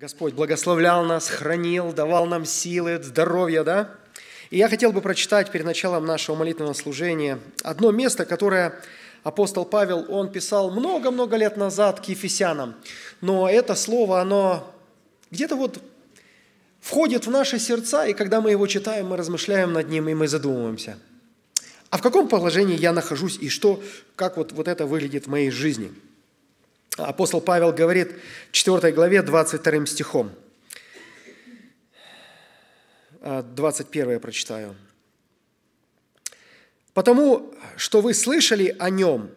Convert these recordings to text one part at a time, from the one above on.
Господь благословлял нас, хранил, давал нам силы, здоровья, да? И я хотел бы прочитать перед началом нашего молитвенного служения одно место, которое апостол Павел, он писал много-много лет назад к Ефесянам. Но это слово, оно где-то вот входит в наши сердца, и когда мы его читаем, мы размышляем над ним, и мы задумываемся. А в каком положении я нахожусь, и что, как вот, вот это выглядит в моей жизни – Апостол Павел говорит в 4 главе 22 стихом. 21 а, я прочитаю. «Потому что вы слышали о Нем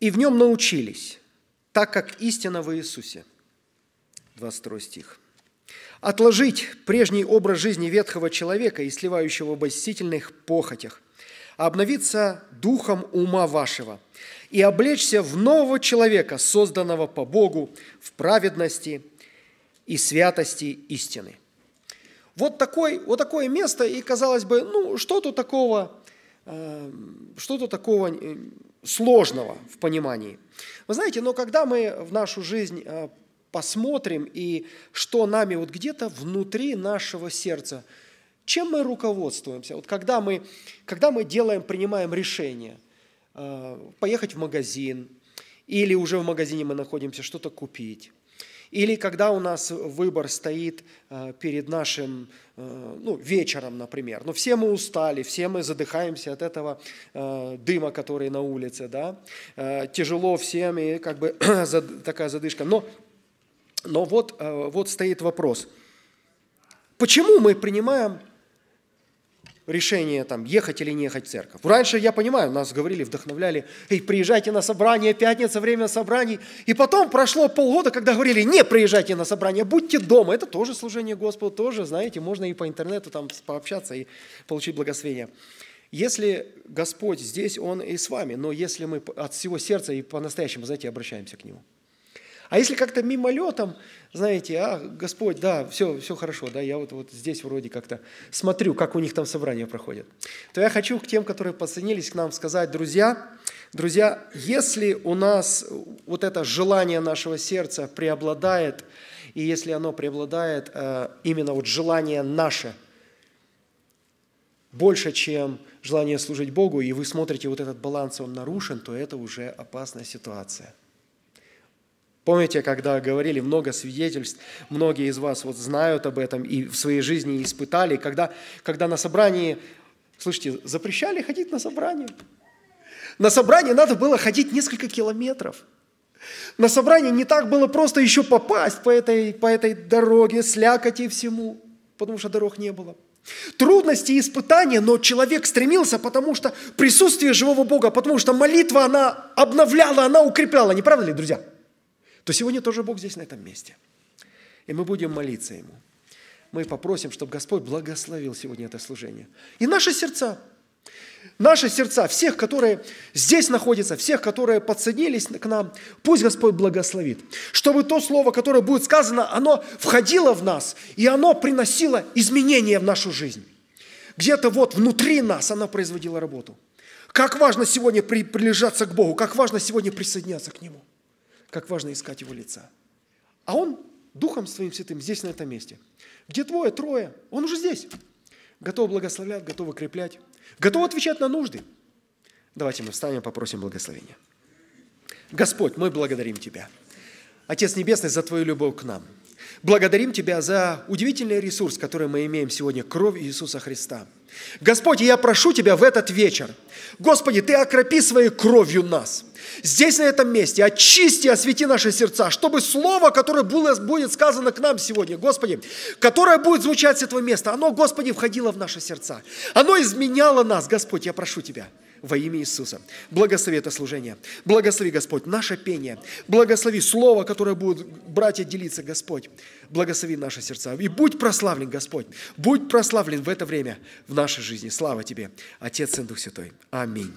и в Нем научились, так как истина в Иисусе». 22 стих. «Отложить прежний образ жизни ветхого человека и сливающего в обольстительных похотях, обновиться духом ума вашего и облечься в нового человека, созданного по Богу в праведности и святости истины». Вот, такой, вот такое место, и казалось бы, ну, что то такого, э, что то такого э, сложного в понимании. Вы знаете, но когда мы в нашу жизнь э, посмотрим, и что нами вот где-то внутри нашего сердца – чем мы руководствуемся? Вот когда мы, когда мы делаем, принимаем решение э, поехать в магазин, или уже в магазине мы находимся, что-то купить, или когда у нас выбор стоит э, перед нашим э, ну, вечером, например. Но ну, все мы устали, все мы задыхаемся от этого дыма, который на улице, да. Тяжело всем, и как бы такая задышка. Но, но вот, вот стоит вопрос. Почему мы принимаем решение, там, ехать или не ехать в церковь. Раньше, я понимаю, нас говорили, вдохновляли, «Эй, приезжайте на собрание, пятница, время собраний». И потом прошло полгода, когда говорили, «Не приезжайте на собрание, будьте дома». Это тоже служение Господу, тоже, знаете, можно и по интернету там пообщаться и получить благословение. Если Господь здесь, Он и с вами, но если мы от всего сердца и по-настоящему, знаете, обращаемся к Нему – а если как-то мимолетом, знаете, а, Господь, да, все, все хорошо, да, я вот, вот здесь вроде как-то смотрю, как у них там собрания проходят, то я хочу к тем, которые подсоединились к нам, сказать, друзья, друзья, если у нас вот это желание нашего сердца преобладает, и если оно преобладает, э, именно вот желание наше – больше, чем желание служить Богу, и вы смотрите, вот этот баланс, он нарушен, то это уже опасная ситуация – Помните, когда говорили много свидетельств, многие из вас вот знают об этом и в своей жизни испытали, когда, когда на собрании, слышите, запрещали ходить на собрание. На собрание надо было ходить несколько километров. На собрание не так было просто еще попасть по этой, по этой дороге, слякоти и всему, потому что дорог не было. Трудности и испытания, но человек стремился, потому что присутствие живого Бога, потому что молитва, она обновляла, она укрепляла. Не правда ли, друзья? то сегодня тоже Бог здесь, на этом месте. И мы будем молиться Ему. Мы попросим, чтобы Господь благословил сегодня это служение. И наши сердца, наши сердца, всех, которые здесь находятся, всех, которые подсоединились к нам, пусть Господь благословит, чтобы то слово, которое будет сказано, оно входило в нас, и оно приносило изменения в нашу жизнь. Где-то вот внутри нас оно производило работу. Как важно сегодня прилежаться к Богу, как важно сегодня присоединяться к Нему – как важно искать Его лица. А Он Духом Своим Святым здесь, на этом месте. Где твое, трое, Он уже здесь. Готов благословлять, готов укреплять, готов отвечать на нужды. Давайте мы встанем, попросим благословения. Господь, мы благодарим Тебя. Отец Небесный, за Твою любовь к нам – Благодарим Тебя за удивительный ресурс, который мы имеем сегодня, кровь Иисуса Христа. Господь, я прошу Тебя в этот вечер, Господи, Ты окропи своей кровью нас. Здесь, на этом месте, очисти, освети наши сердца, чтобы слово, которое будет сказано к нам сегодня, Господи, которое будет звучать с этого места, оно, Господи, входило в наши сердца. Оно изменяло нас, Господь, я прошу Тебя во имя Иисуса. Благослови это служение. Благослови, Господь, наше пение. Благослови слово, которое будут братья делиться, Господь. Благослови наши сердца. И будь прославлен, Господь. Будь прославлен в это время в нашей жизни. Слава Тебе, Отец и Дух Святой. Аминь.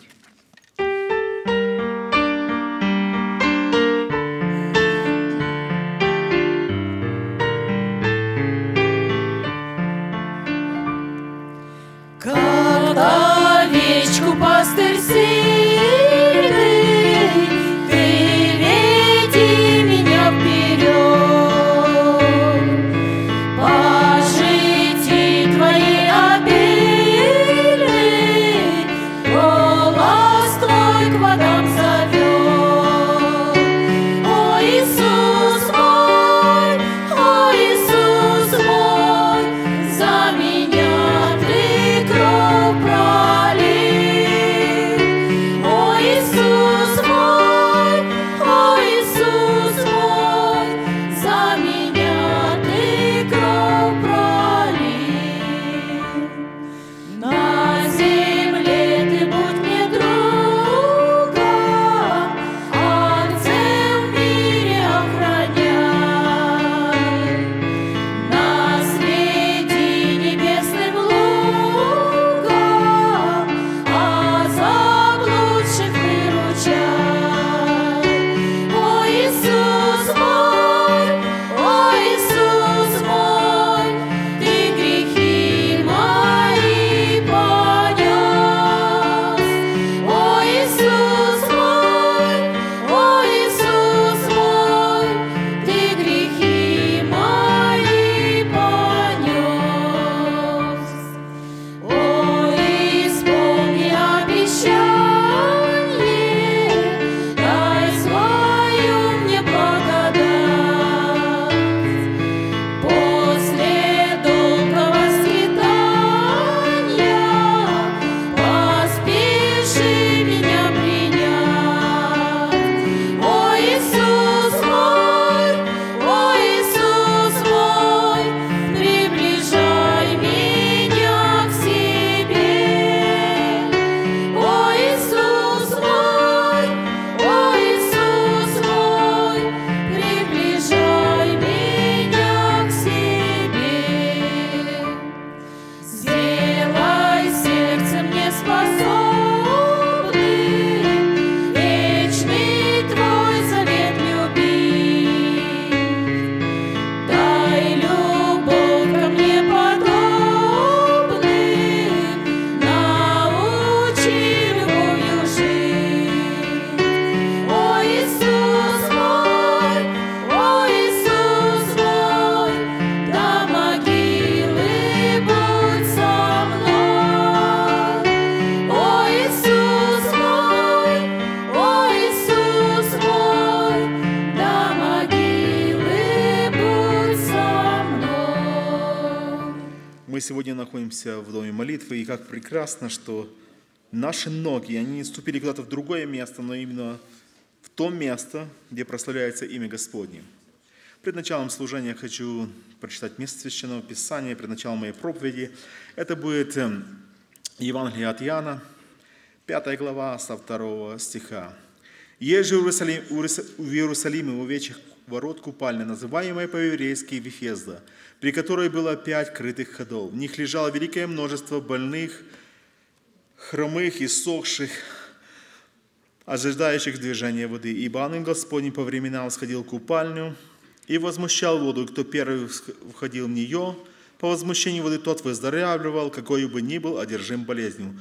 как прекрасно, что наши ноги, они не ступили куда-то в другое место, но именно в то место, где прославляется имя Господне. Пред началом служения хочу прочитать место Священного Писания, пред началом моей проповеди. Это будет эм, Евангелие от Иоанна, 5 глава, со 2 стиха. «Еже в Иерусалиме в овечьих ворот купальня, называемая по-еврейски Вифезда, при которой было пять крытых ходов. В них лежало великое множество больных, хромых и сохших, ожидающих движения воды. И ангел Господень по временам сходил в купальню и возмущал воду, и кто первый входил в нее, по возмущению воды тот выздоравливал, какой бы ни был одержим болезнью.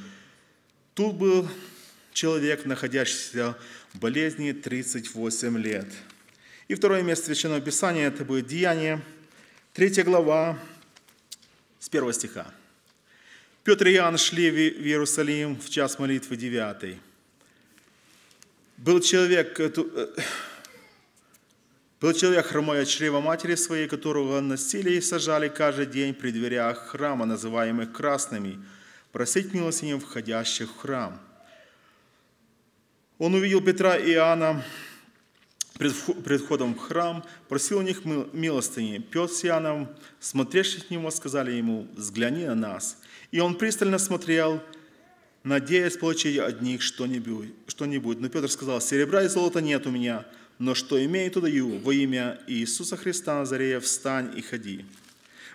Тут был человек, находящийся в болезни 38 лет. И второе место Священного Писания – это будет Деяние – Третья глава, с первого стиха. Петр и Иоанн шли в Иерусалим в час молитвы 9. Был человек, э, был человек хромой от чрева матери своей, которого носили и сажали каждый день при дверях храма, называемых красными, просить милостыню входящих в храм. Он увидел Петра и Иоанна, пред входом в храм, просил у них милостыни. Петр с Иоанном, смотревших к нему, сказали ему, «Взгляни на нас». И он пристально смотрел, надеясь получить от них что-нибудь. Что Но Петр сказал, «Серебра и золота нет у меня, но что имею, то даю во имя Иисуса Христа Назарея, встань и ходи».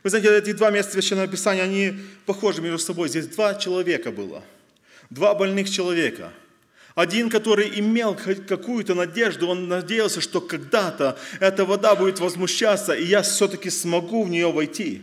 Вы знаете, эти два места Священного Писания, они похожи между собой. Здесь два человека было, два больных человека – один, который имел какую-то надежду, он надеялся, что когда-то эта вода будет возмущаться, и я все-таки смогу в нее войти.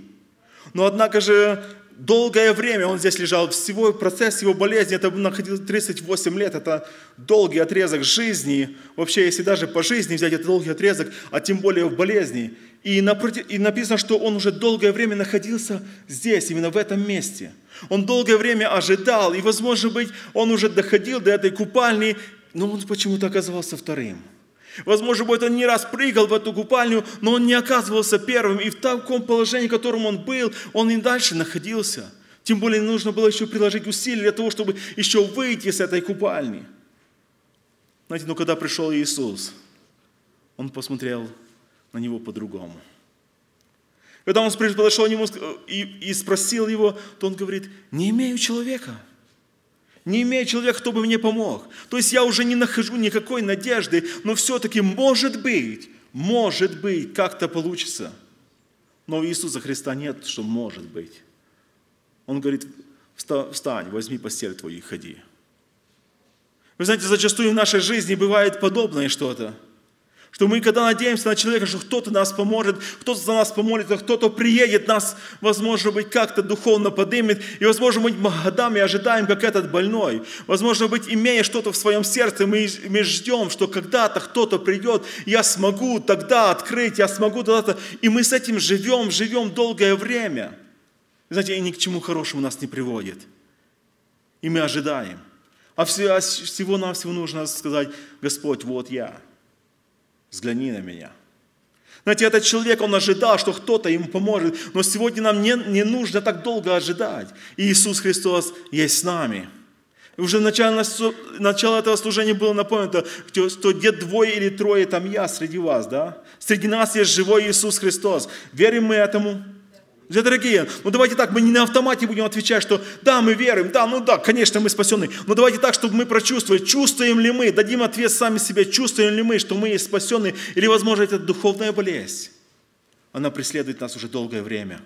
Но однако же долгое время он здесь лежал, всего процесс его болезни, это находил 38 лет, это долгий отрезок жизни, вообще если даже по жизни взять этот долгий отрезок, а тем более в болезни, и, напротив, и написано, что он уже долгое время находился здесь, именно в этом месте. Он долгое время ожидал, и, возможно быть, он уже доходил до этой купальни, но он почему-то оказывался вторым. Возможно, быть, он не раз прыгал в эту купальню, но он не оказывался первым. И в таком положении, в котором он был, он и дальше находился. Тем более нужно было еще приложить усилия для того, чтобы еще выйти с этой купальни. Знаете, но ну, когда пришел Иисус, он посмотрел на него по-другому. Когда он подошел к нему и спросил его, то он говорит, не имею человека. Не имею человека, кто бы мне помог. То есть я уже не нахожу никакой надежды, но все-таки может быть, может быть, как-то получится. Но у Иисуса Христа нет, что может быть. Он говорит, встань, возьми постель твою и ходи. Вы знаете, зачастую в нашей жизни бывает подобное что-то – что мы, когда надеемся на человека, что кто-то нас поможет, кто-то за нас помолится, кто-то приедет, нас, возможно быть, как-то духовно поднимет, И, возможно быть, мы годами ожидаем, как этот больной. Возможно быть, имея что-то в своем сердце, мы, мы ждем, что когда-то кто-то придет, я смогу тогда открыть, я смогу тогда-то. И мы с этим живем, живем долгое время. Знаете, и ни к чему хорошему нас не приводит. И мы ожидаем. А, а всего-навсего нужно сказать, Господь, вот я – взгляни на меня. Знаете, этот человек, он ожидал, что кто-то ему поможет, но сегодня нам не, не нужно так долго ожидать. И Иисус Христос есть с нами. И уже начало, начало этого служения было напомнено, что где двое или трое, там я среди вас, да? Среди нас есть живой Иисус Христос. Верим мы этому? Друзья дорогие, ну давайте так, мы не на автомате будем отвечать, что да, мы верим, да, ну да, конечно, мы спасены. Но ну, давайте так, чтобы мы прочувствовали, чувствуем ли мы, дадим ответ сами себе, чувствуем ли мы, что мы есть спасены, или, возможно, это духовная болезнь. Она преследует нас уже долгое время.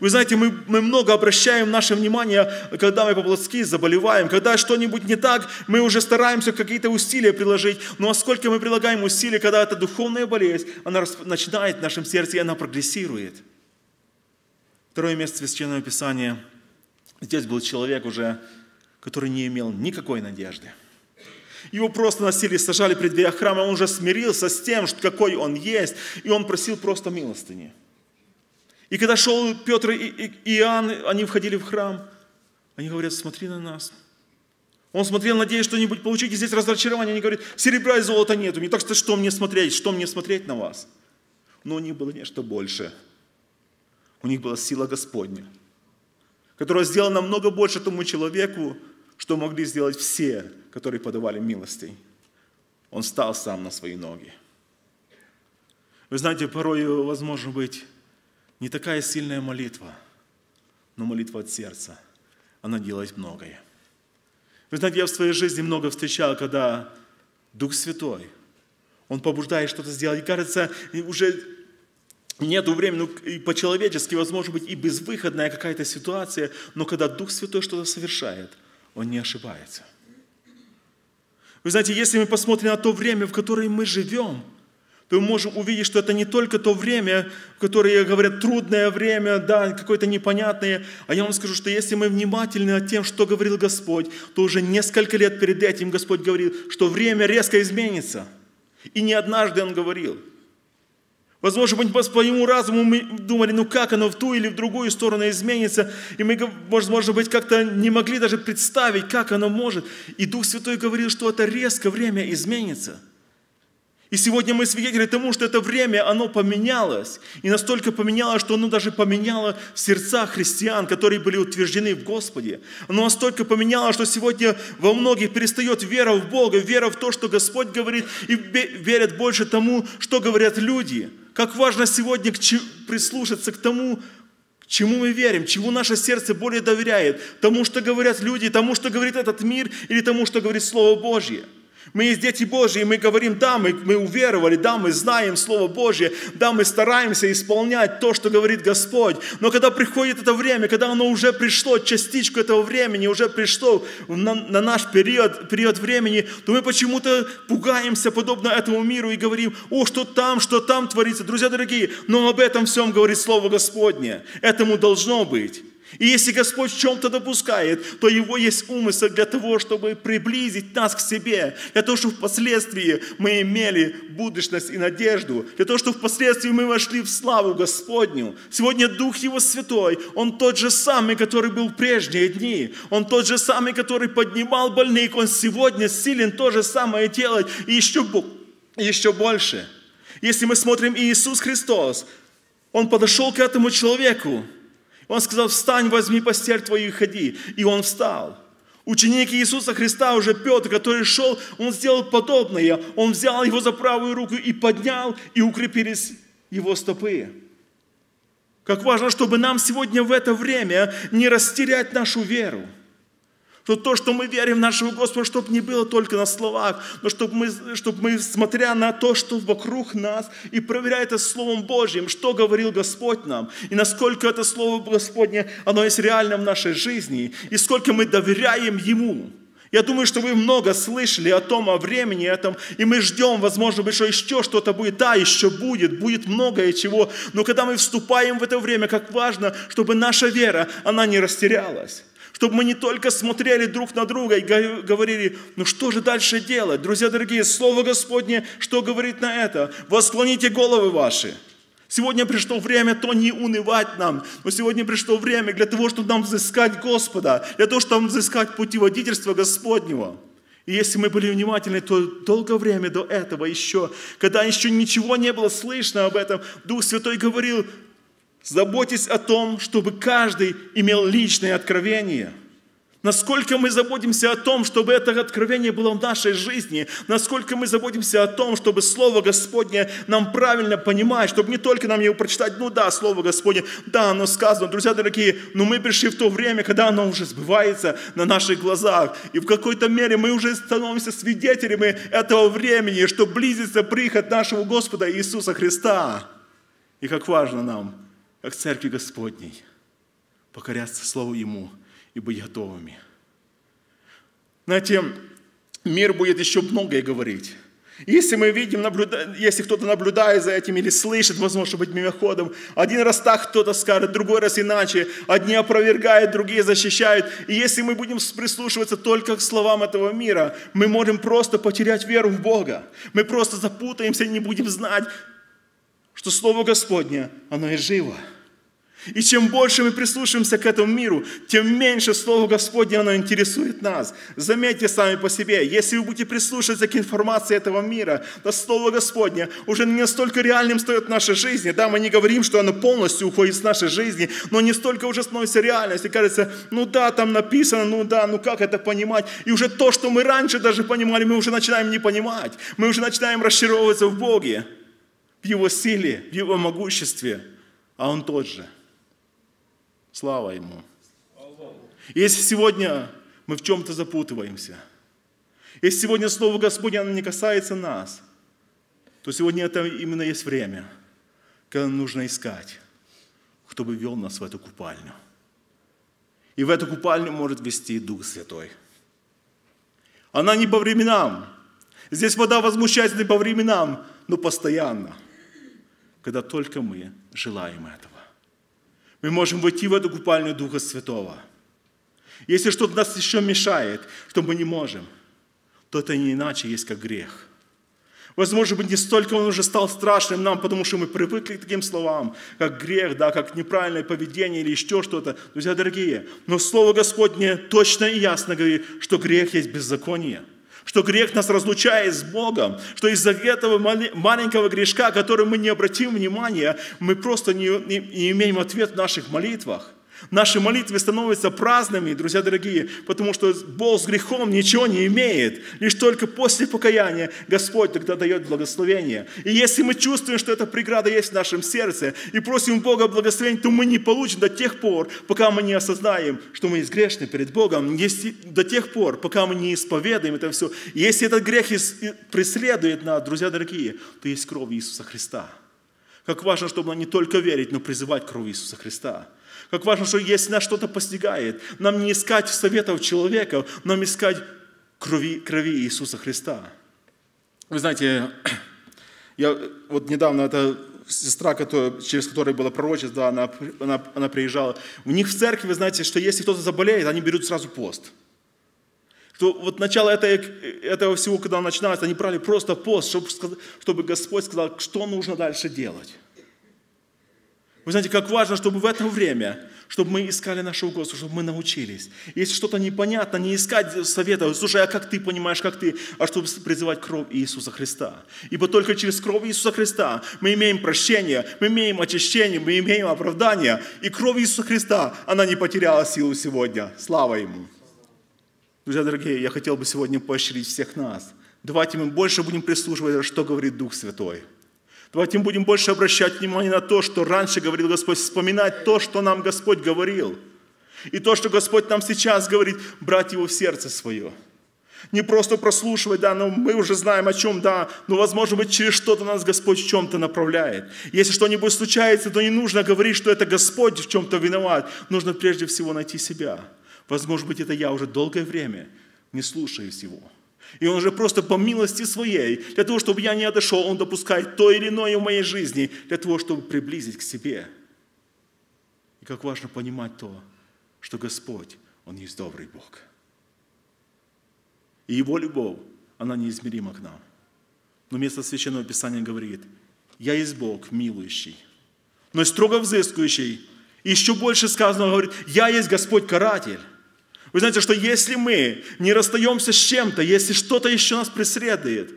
Вы знаете, мы, мы много обращаем наше внимание, когда мы по-плотски заболеваем, когда что-нибудь не так, мы уже стараемся какие-то усилия приложить, но ну, а сколько мы прилагаем усилий, когда эта духовная болезнь, она начинает в нашем сердце, и она прогрессирует – Второе место Священного Писания. Здесь был человек уже, который не имел никакой надежды. Его просто носили, сажали пред дверях храма. Он уже смирился с тем, какой он есть, и он просил просто милостыни. И когда шел Петр и Иоанн, они входили в храм, они говорят, смотри на нас. Он смотрел, надеясь что-нибудь получить, и здесь разочарование. Они говорят, серебра и золота нету. Не так что, что мне смотреть, что мне смотреть на вас? Но у них было нечто большее – у них была сила Господня, которая сделала намного больше тому человеку, что могли сделать все, которые подавали милостей. Он стал сам на свои ноги. Вы знаете, порой, возможно быть, не такая сильная молитва, но молитва от сердца, она делает многое. Вы знаете, я в своей жизни много встречал, когда Дух Святой, Он побуждает что-то сделать. И кажется, уже нету времени, ну, и по-человечески, возможно быть, и безвыходная какая-то ситуация, но когда Дух Святой что-то совершает, Он не ошибается. Вы знаете, если мы посмотрим на то время, в которое мы живем, то мы можем увидеть, что это не только то время, в которое говорят трудное время, да, какое-то непонятное. А я вам скажу, что если мы внимательны над тем, что говорил Господь, то уже несколько лет перед этим Господь говорил, что время резко изменится. И не однажды Он говорил – Возможно, мы по своему разуму мы думали, ну как оно в ту или в другую сторону изменится. И мы, возможно быть, как-то не могли даже представить, как оно может. И Дух Святой говорил, что это резко время изменится – и сегодня мы свидетели тому, что это время, оно поменялось. И настолько поменялось, что оно даже поменяло сердца христиан, которые были утверждены в Господе. Оно настолько поменялось, что сегодня во многих перестает вера в Бога, вера в то, что Господь говорит, и верят больше тому, что говорят люди. Как важно сегодня прислушаться к тому, чему мы верим, чему наше сердце более доверяет, тому, что говорят люди, тому, что говорит этот мир, или тому, что говорит Слово Божье. Мы есть дети Божьи, мы говорим, да, мы, мы уверовали, да, мы знаем Слово Божье, да, мы стараемся исполнять то, что говорит Господь. Но когда приходит это время, когда оно уже пришло, частичку этого времени уже пришло на, на наш период, период времени, то мы почему-то пугаемся подобно этому миру и говорим, о, что там, что там творится. Друзья дорогие, но об этом всем говорит Слово Господне. Этому должно быть. И если Господь в чем-то допускает, то Его есть умысел для того, чтобы приблизить нас к себе, для того, чтобы впоследствии мы имели будущность и надежду, для того, чтобы впоследствии мы вошли в славу Господню. Сегодня Дух Его Святой, Он тот же самый, который был в прежние дни, Он тот же самый, который поднимал больных, Он сегодня силен то же самое делать и еще, еще больше. Если мы смотрим Иисус Христос, Он подошел к этому человеку, он сказал, встань, возьми постель твою и ходи. И он встал. Ученик Иисуса Христа, уже Петр, который шел, он сделал подобное. Он взял его за правую руку и поднял, и укрепились его стопы. Как важно, чтобы нам сегодня в это время не растерять нашу веру – но то, что мы верим в нашего Господа, чтобы не было только на словах, но чтобы мы, чтобы мы, смотря на то, что вокруг нас, и проверяя это Словом Божьим, что говорил Господь нам, и насколько это Слово Господне, оно есть реально в нашей жизни, и сколько мы доверяем Ему. Я думаю, что вы много слышали о том, о времени этом, и мы ждем, возможно, что еще что-то будет. Да, еще будет, будет многое чего, но когда мы вступаем в это время, как важно, чтобы наша вера, она не растерялась чтобы мы не только смотрели друг на друга и говорили, ну что же дальше делать? Друзья дорогие, Слово Господне, что говорит на это? Восклоните головы ваши. Сегодня пришло время то не унывать нам, но сегодня пришло время для того, чтобы нам взыскать Господа, для того, чтобы нам взыскать путеводительство Господнего. И если мы были внимательны, то долгое время до этого еще, когда еще ничего не было слышно об этом, Дух Святой говорил, Заботьтесь о том, чтобы каждый имел личное откровение. Насколько мы заботимся о том, чтобы это откровение было в нашей жизни, насколько мы заботимся о том, чтобы Слово Господне нам правильно понимать, чтобы не только нам его прочитать, ну да, Слово Господне, да, оно сказано, друзья дорогие, но мы пришли в то время, когда оно уже сбывается на наших глазах, и в какой-то мере мы уже становимся свидетелями этого времени, что близится приход нашего Господа Иисуса Христа. И как важно нам к церкви Господней, покоряться Слову Ему и быть готовыми. Знаете, мир будет еще многое говорить. Если мы видим, наблюда... если кто-то наблюдает за этим или слышит, возможно быть, мимоходом, один раз так кто-то скажет, другой раз иначе, одни опровергают, другие защищают. И если мы будем прислушиваться только к словам этого мира, мы можем просто потерять веру в Бога. Мы просто запутаемся, не будем знать, что Слово Господне, оно и живо. И чем больше мы прислушиваемся к этому миру, тем меньше Слово Господне оно интересует нас. Заметьте сами по себе, если вы будете прислушиваться к информации этого мира, то Слово Господне уже не настолько реальным стоит в нашей жизни. Да, мы не говорим, что оно полностью уходит с нашей жизни, но не столько уже становится реальностью. Кажется, ну да, там написано, ну да, ну как это понимать? И уже то, что мы раньше даже понимали, мы уже начинаем не понимать. Мы уже начинаем расчаровываться в Боге в Его силе, в Его могуществе, а Он тот же. Слава Ему. Если сегодня мы в чем-то запутываемся, если сегодня Слово Господне оно не касается нас, то сегодня это именно есть время, когда нужно искать, кто бы вел нас в эту купальню. И в эту купальню может вести Дух Святой. Она не по временам. Здесь вода возмущается не по временам, но постоянно когда только мы желаем этого. Мы можем войти в эту купальню Духа Святого. Если что-то нас еще мешает, что мы не можем, то это не иначе есть, как грех. Возможно, быть, не столько он уже стал страшным нам, потому что мы привыкли к таким словам, как грех, да, как неправильное поведение или еще что-то. Друзья дорогие, но Слово Господне точно и ясно говорит, что грех есть беззаконие – что грех нас разлучает с Богом, что из-за этого маленького грешка, который мы не обратим внимания, мы просто не, не, не имеем ответ в наших молитвах – Наши молитвы становятся праздными, друзья дорогие, потому что Бог с грехом ничего не имеет. Лишь только после покаяния Господь тогда дает благословение. И если мы чувствуем, что эта преграда есть в нашем сердце, и просим Бога благословения, то мы не получим до тех пор, пока мы не осознаем, что мы изгрешны перед Богом, если, до тех пор, пока мы не исповедуем это все. если этот грех преследует нас, друзья дорогие, то есть кровь Иисуса Христа. Как важно, чтобы нам не только верить, но призывать кровь Иисуса Христа – как важно, что если нас что-то постигает, нам не искать советов человека, нам искать крови, крови Иисуса Христа. Вы знаете, я вот недавно это сестра, которая, через которую было пророчество, да, она, она, она приезжала. У них в церкви, вы знаете, что если кто-то заболеет, они берут сразу пост. Что вот начало этой, этого всего, когда начиналось, они брали просто пост, чтобы, чтобы Господь сказал, что нужно дальше делать. Вы знаете, как важно, чтобы в это время, чтобы мы искали нашего Господа, чтобы мы научились. Если что-то непонятно, не искать совета, слушай, а как ты понимаешь, как ты, а чтобы призывать кровь Иисуса Христа. Ибо только через кровь Иисуса Христа мы имеем прощение, мы имеем очищение, мы имеем оправдание. И кровь Иисуса Христа, она не потеряла силу сегодня. Слава Ему. Друзья дорогие, я хотел бы сегодня поощрить всех нас. Давайте мы больше будем прислушиваться, что говорит Дух Святой. Давайте будем больше обращать внимание на то, что раньше говорил Господь, вспоминать то, что нам Господь говорил. И то, что Господь нам сейчас говорит, брать его в сердце свое. Не просто прослушивать, да, но мы уже знаем о чем, да, но, возможно быть, через что-то нас Господь в чем-то направляет. Если что-нибудь случается, то не нужно говорить, что это Господь в чем-то виноват. Нужно прежде всего найти себя. Возможно быть, это я уже долгое время не слушаю всего. И Он уже просто по милости Своей, для того, чтобы я не отошел, Он допускает то или иное в моей жизни, для того, чтобы приблизить к себе. И как важно понимать то, что Господь, Он есть добрый Бог. И Его любовь, она неизмерима к нам. Но место Священного Писания говорит, «Я есть Бог, милующий, но и строго взыскующий». И еще больше сказано, говорит, «Я есть Господь каратель». Вы знаете, что если мы не расстаемся с чем-то, если что-то еще нас преследует,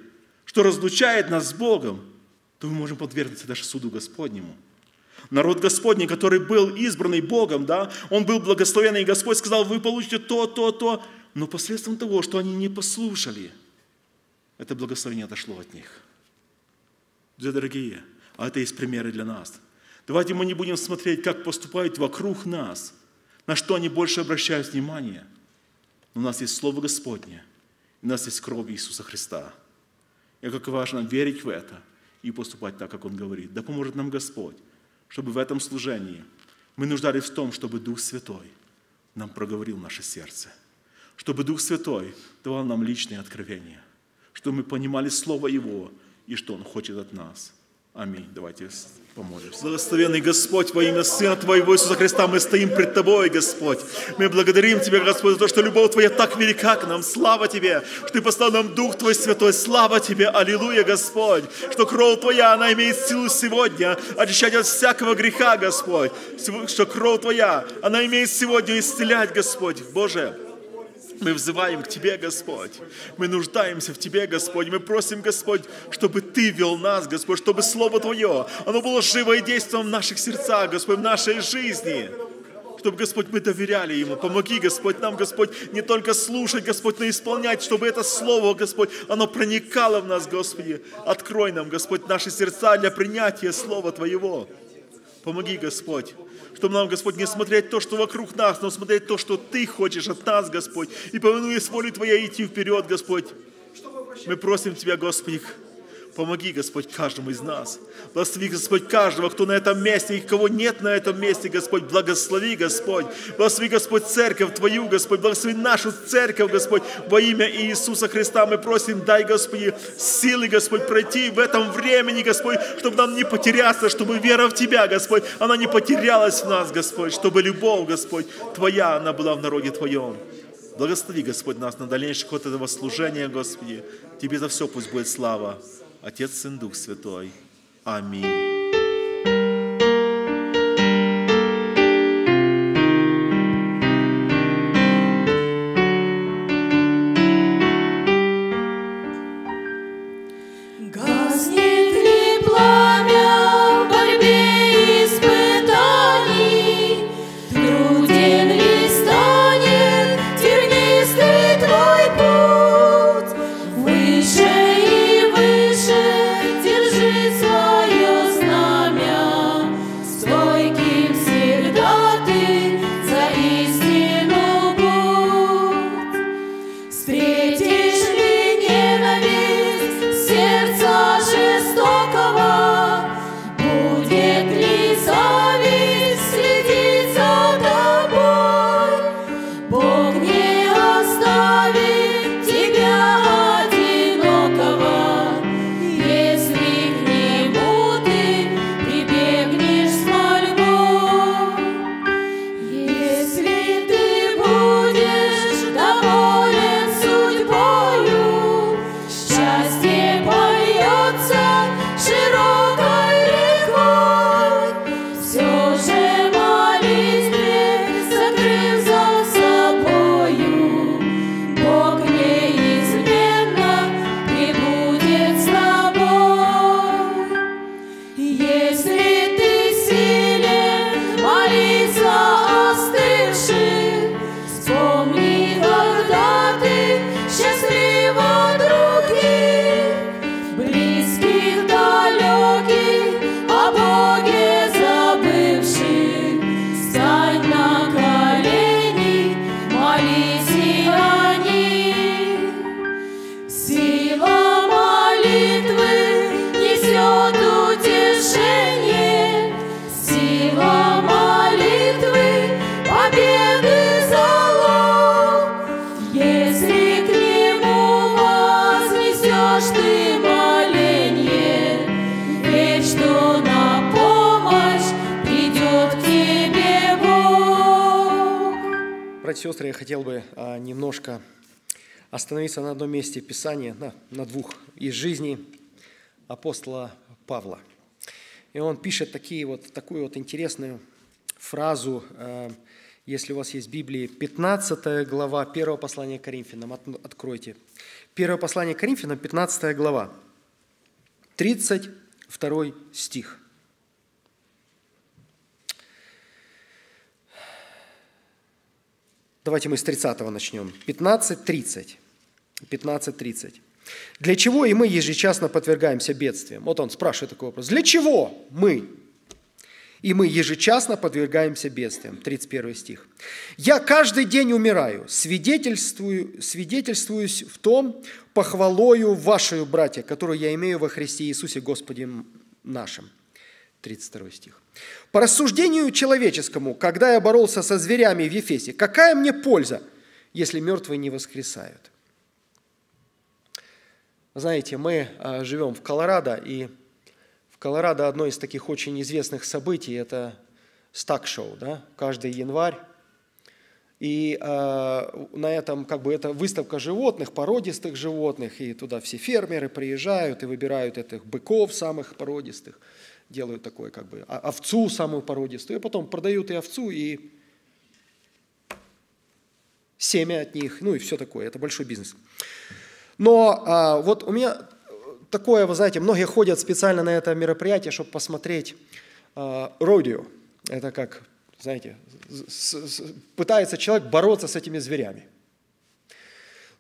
что разлучает нас с Богом, то мы можем подвергнуться даже суду Господнему. Народ Господний, который был избранный Богом, да, он был благословенный, и Господь сказал, вы получите то, то, то, но посредством того, что они не послушали, это благословение отошло от них. Друзья дорогие, а это есть примеры для нас. Давайте мы не будем смотреть, как поступают вокруг нас – на что они больше обращают внимание. Но у нас есть Слово Господне, у нас есть кровь Иисуса Христа. И как важно верить в это и поступать так, как Он говорит. Да поможет нам Господь, чтобы в этом служении мы нуждались в том, чтобы Дух Святой нам проговорил наше сердце, чтобы Дух Святой давал нам личные откровения, чтобы мы понимали Слово Его и что Он хочет от нас. Аминь. Давайте помолимся. Благословенный Господь, во имя Сына Твоего Иисуса Христа, мы стоим пред Тобой, Господь. Мы благодарим Тебя, Господь, за то, что любовь Твоя так велика к нам. Слава Тебе, что Ты послал нам Дух Твой Святой. Слава Тебе, Аллилуйя, Господь, что кровь Твоя, она имеет силу сегодня очищать от всякого греха, Господь. Что кровь Твоя, она имеет сегодня исцелять, Господь. Боже, мы взываем к Тебе, Господь. Мы нуждаемся в Тебе, Господь. Мы просим, Господь, чтобы Ты вел нас, Господь, чтобы Слово Твое, оно было живое действием в наших сердцах, Господь, в нашей жизни чтобы, Господь, мы доверяли Ему. Помоги, Господь, нам, Господь, не только слушать, Господь, но и исполнять, чтобы это Слово, Господь, оно проникало в нас, Господи. Открой нам, Господь, наши сердца для принятия Слова Твоего. Помоги, Господь чтобы нам, Господь, не смотреть то, что вокруг нас, но смотреть то, что Ты хочешь от нас, Господь, и повинуясь воле Твоей идти вперед, Господь. Мы просим Тебя, Господи, Помоги, Господь, каждому из нас. Благослови, Господь, каждого, кто на этом месте и кого нет на этом месте, Господь. Благослови, Господь. Благослови, Господь, церковь Твою, Господь. Благослови нашу церковь, Господь. Во имя Иисуса Христа мы просим, дай, Господи, силы, Господь, пройти в этом времени, Господь, чтобы нам не потеряться, чтобы вера в Тебя, Господь, она не потерялась в нас, Господь, чтобы любовь, Господь, Твоя, она была в народе Твоем. Благослови, Господь, нас на дальнейший ход этого служения, Господи. Тебе за все пусть будет слава. Отец, Сын, Дух Святой. Аминь. месте Писания, на, на двух, из жизни апостола Павла. И он пишет такие вот, такую вот интересную фразу, э, если у вас есть Библии, 15 глава 1 послания к Коринфянам, откройте. 1 послание к Коринфянам, 15 глава, 32 стих. Давайте мы с 30 начнем. 15.30. 15.30. Для чего и мы ежечасно подвергаемся бедствиям? Вот он спрашивает такой вопрос. Для чего мы? И мы ежечасно подвергаемся бедствиям. 31 стих. «Я каждый день умираю, свидетельствую, свидетельствуюсь в том похвалою вашу, братья, которую я имею во Христе Иисусе Господе нашим». 32 стих. «По рассуждению человеческому, когда я боролся со зверями в Ефесе, какая мне польза, если мертвые не воскресают?» знаете, мы а, живем в Колорадо, и в Колорадо одно из таких очень известных событий – это стак-шоу, да, каждый январь. И э, на этом как бы это выставка животных, породистых животных, и туда все фермеры приезжают и выбирают этих быков самых породистых, делают такое как бы а, овцу самую породистую, и потом продают и овцу, и семя от них, ну и все такое. Это большой бизнес. Но а, вот у меня такое, вы знаете, многие ходят специально на это мероприятие, чтобы посмотреть а, родио. Это как, знаете, с, с, пытается человек бороться с этими зверями.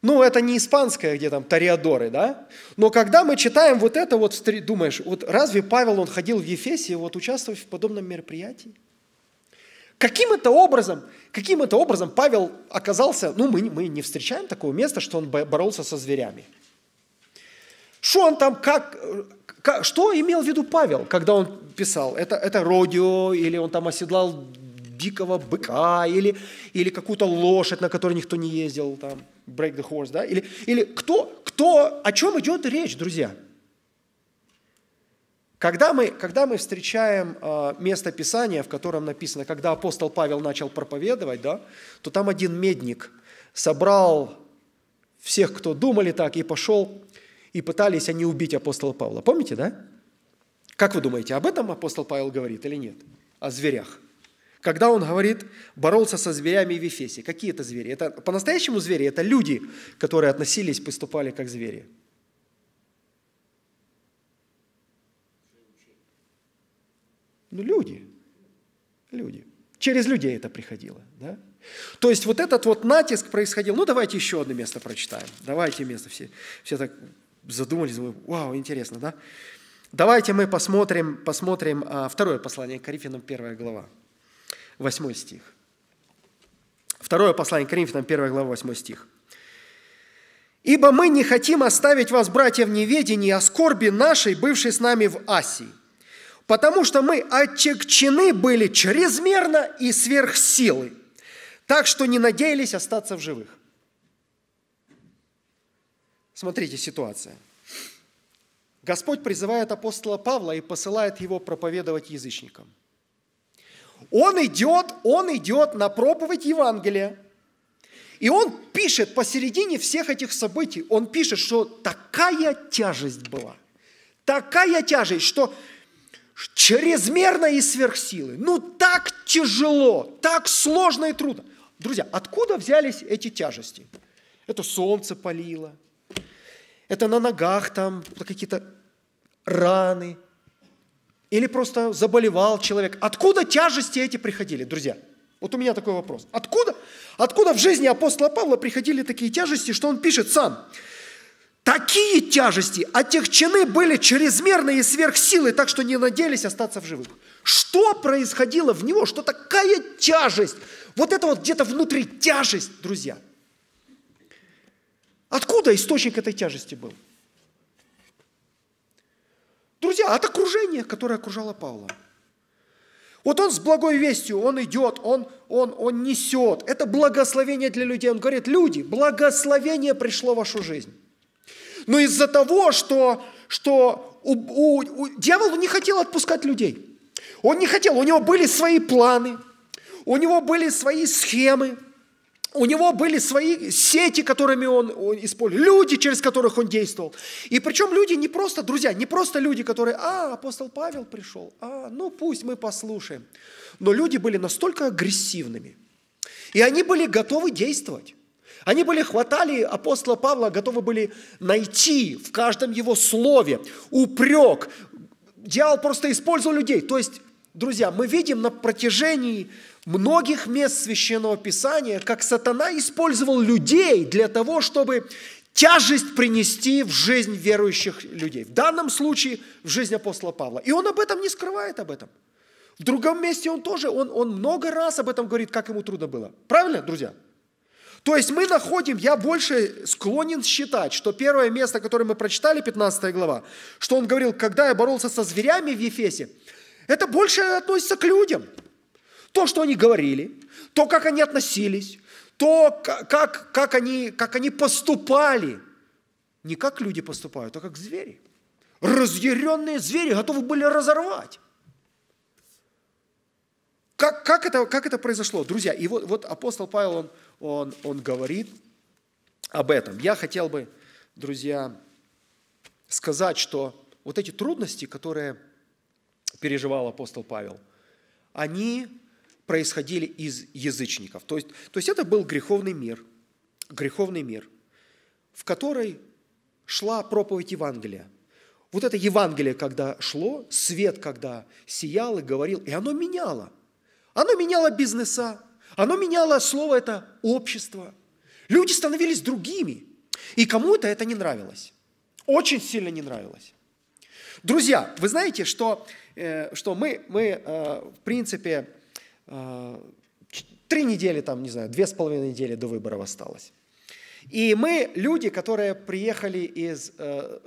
Ну, это не испанское, где там тариадоры, да? Но когда мы читаем вот это, вот думаешь, вот разве Павел, он ходил в Ефесе, вот участвовал в подобном мероприятии? Каким это образом, каким это образом Павел оказался, ну мы, мы не встречаем такого места, что он боролся со зверями. Что он там, как, как, что имел в виду Павел, когда он писал? Это, это родио, или он там оседлал дикого быка, или, или какую-то лошадь, на которой никто не ездил, там, break the horse, да? Или, или кто, кто, о чем идет речь, друзья? Когда мы, когда мы встречаем а, место Писания, в котором написано, когда апостол Павел начал проповедовать, да, то там один медник собрал всех, кто думали так, и пошел, и пытались они убить апостола Павла. Помните, да? Как вы думаете, об этом апостол Павел говорит или нет? О зверях. Когда он говорит, боролся со зверями в Ефесе. Какие это звери? Это по-настоящему звери, это люди, которые относились, поступали как звери. Ну, люди. Люди. Через людей это приходило. Да? То есть вот этот вот натиск происходил. Ну, давайте еще одно место прочитаем. Давайте место. Все, все так задумались. Вау, интересно, да? Давайте мы посмотрим, посмотрим а, второе послание к Коринфянам, первая глава, восьмой стих. Второе послание к Коринфянам, первая глава, восьмой стих. «Ибо мы не хотим оставить вас, братья, в неведении о скорби нашей, бывшей с нами в Асии» потому что мы отчекчены были чрезмерно и сверх силы, так что не надеялись остаться в живых. Смотрите ситуация. Господь призывает апостола Павла и посылает его проповедовать язычникам. Он идет, он идет на проповедь Евангелия. И он пишет посередине всех этих событий, он пишет, что такая тяжесть была. Такая тяжесть, что чрезмерно и сверхсилы. Ну так тяжело, так сложно и трудно. Друзья, откуда взялись эти тяжести? Это солнце палило, это на ногах там какие-то раны, или просто заболевал человек. Откуда тяжести эти приходили, друзья? Вот у меня такой вопрос. Откуда, откуда в жизни апостола Павла приходили такие тяжести, что он пишет сам – такие тяжести, отягчены а были чрезмерные сверхсилы, так что не надеялись остаться в живых. Что происходило в него? Что такая тяжесть? Вот это вот где-то внутри тяжесть, друзья. Откуда источник этой тяжести был? Друзья, от окружения, которое окружало Павла. Вот он с благой вестью, он идет, он, он, он несет. Это благословение для людей. Он говорит, люди, благословение пришло в вашу жизнь но из-за того, что, что у, у, у, дьявол не хотел отпускать людей. Он не хотел, у него были свои планы, у него были свои схемы, у него были свои сети, которыми он, он использовал, люди, через которых он действовал. И причем люди не просто, друзья, не просто люди, которые, а, апостол Павел пришел, а, ну пусть мы послушаем. Но люди были настолько агрессивными, и они были готовы действовать. Они были хватали апостола Павла, готовы были найти в каждом его слове упрек. Дьявол просто использовал людей. То есть, друзья, мы видим на протяжении многих мест Священного Писания, как сатана использовал людей для того, чтобы тяжесть принести в жизнь верующих людей. В данном случае в жизнь апостола Павла. И он об этом не скрывает об этом. В другом месте он тоже, он, он много раз об этом говорит, как ему трудно было. Правильно, друзья? То есть мы находим, я больше склонен считать, что первое место, которое мы прочитали, 15 глава, что он говорил, когда я боролся со зверями в Ефесе, это больше относится к людям. То, что они говорили, то, как они относились, то, как, как, они, как они поступали. Не как люди поступают, а как звери. Разъяренные звери готовы были разорвать. Как, как, это, как это произошло? Друзья, и вот, вот апостол Павел, он, он, он говорит об этом. Я хотел бы, друзья, сказать, что вот эти трудности, которые переживал апостол Павел, они происходили из язычников. То есть, то есть это был греховный мир, греховный мир, в который шла проповедь Евангелия. Вот это Евангелие, когда шло, свет, когда сиял и говорил, и оно меняло. Оно меняло бизнеса, оно меняло слово это общество. Люди становились другими. И кому-то это не нравилось. Очень сильно не нравилось. Друзья, вы знаете, что, э, что мы, мы э, в принципе, э, три недели, там, не знаю, две с половиной недели до выборов осталось. И мы люди, которые приехали из э,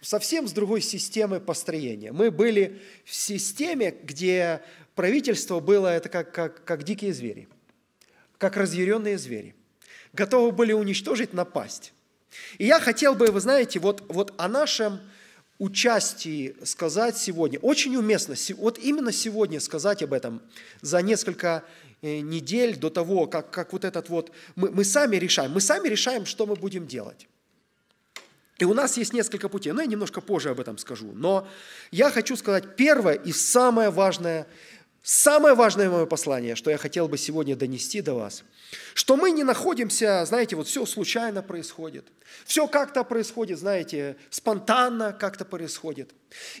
совсем с другой системы построения. Мы были в системе, где правительство было это как, как, как дикие звери, как разъяренные звери. Готовы были уничтожить, напасть. И я хотел бы, вы знаете, вот, вот о нашем участии сказать сегодня, очень уместно, вот именно сегодня сказать об этом, за несколько э, недель до того, как, как вот этот вот, мы, мы сами решаем, мы сами решаем, что мы будем делать. И у нас есть несколько путей, но я немножко позже об этом скажу. Но я хочу сказать, первое и самое важное – Самое важное мое послание, что я хотел бы сегодня донести до вас, что мы не находимся, знаете, вот все случайно происходит, все как-то происходит, знаете, спонтанно как-то происходит.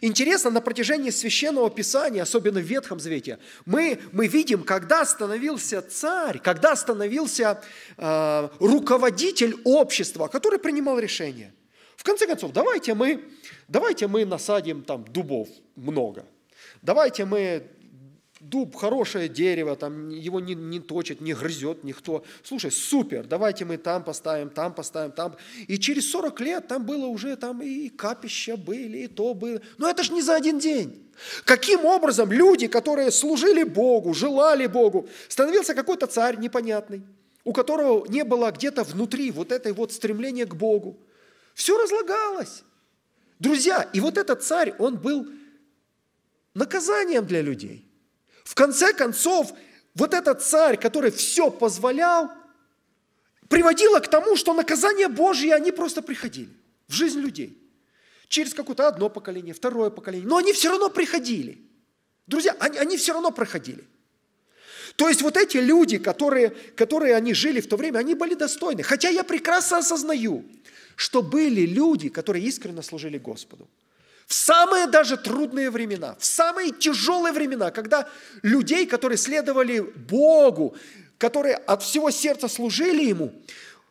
Интересно, на протяжении Священного Писания, особенно в Ветхом Завете, мы, мы видим, когда становился царь, когда становился э, руководитель общества, который принимал решение. В конце концов, давайте мы, давайте мы насадим там дубов много, давайте мы дуб, хорошее дерево, там его не, не точит, не грызет никто. Слушай, супер, давайте мы там поставим, там поставим, там. И через 40 лет там было уже там и капища были, и то было. Но это же не за один день. Каким образом люди, которые служили Богу, желали Богу, становился какой-то царь непонятный, у которого не было где-то внутри вот этой вот стремления к Богу. Все разлагалось. Друзья, и вот этот царь, он был наказанием для людей – в конце концов, вот этот царь, который все позволял, приводило к тому, что наказания Божьи, они просто приходили в жизнь людей. Через какое-то одно поколение, второе поколение. Но они все равно приходили. Друзья, они, они все равно проходили. То есть вот эти люди, которые, которые они жили в то время, они были достойны. Хотя я прекрасно осознаю, что были люди, которые искренне служили Господу в самые даже трудные времена, в самые тяжелые времена, когда людей, которые следовали Богу, которые от всего сердца служили Ему,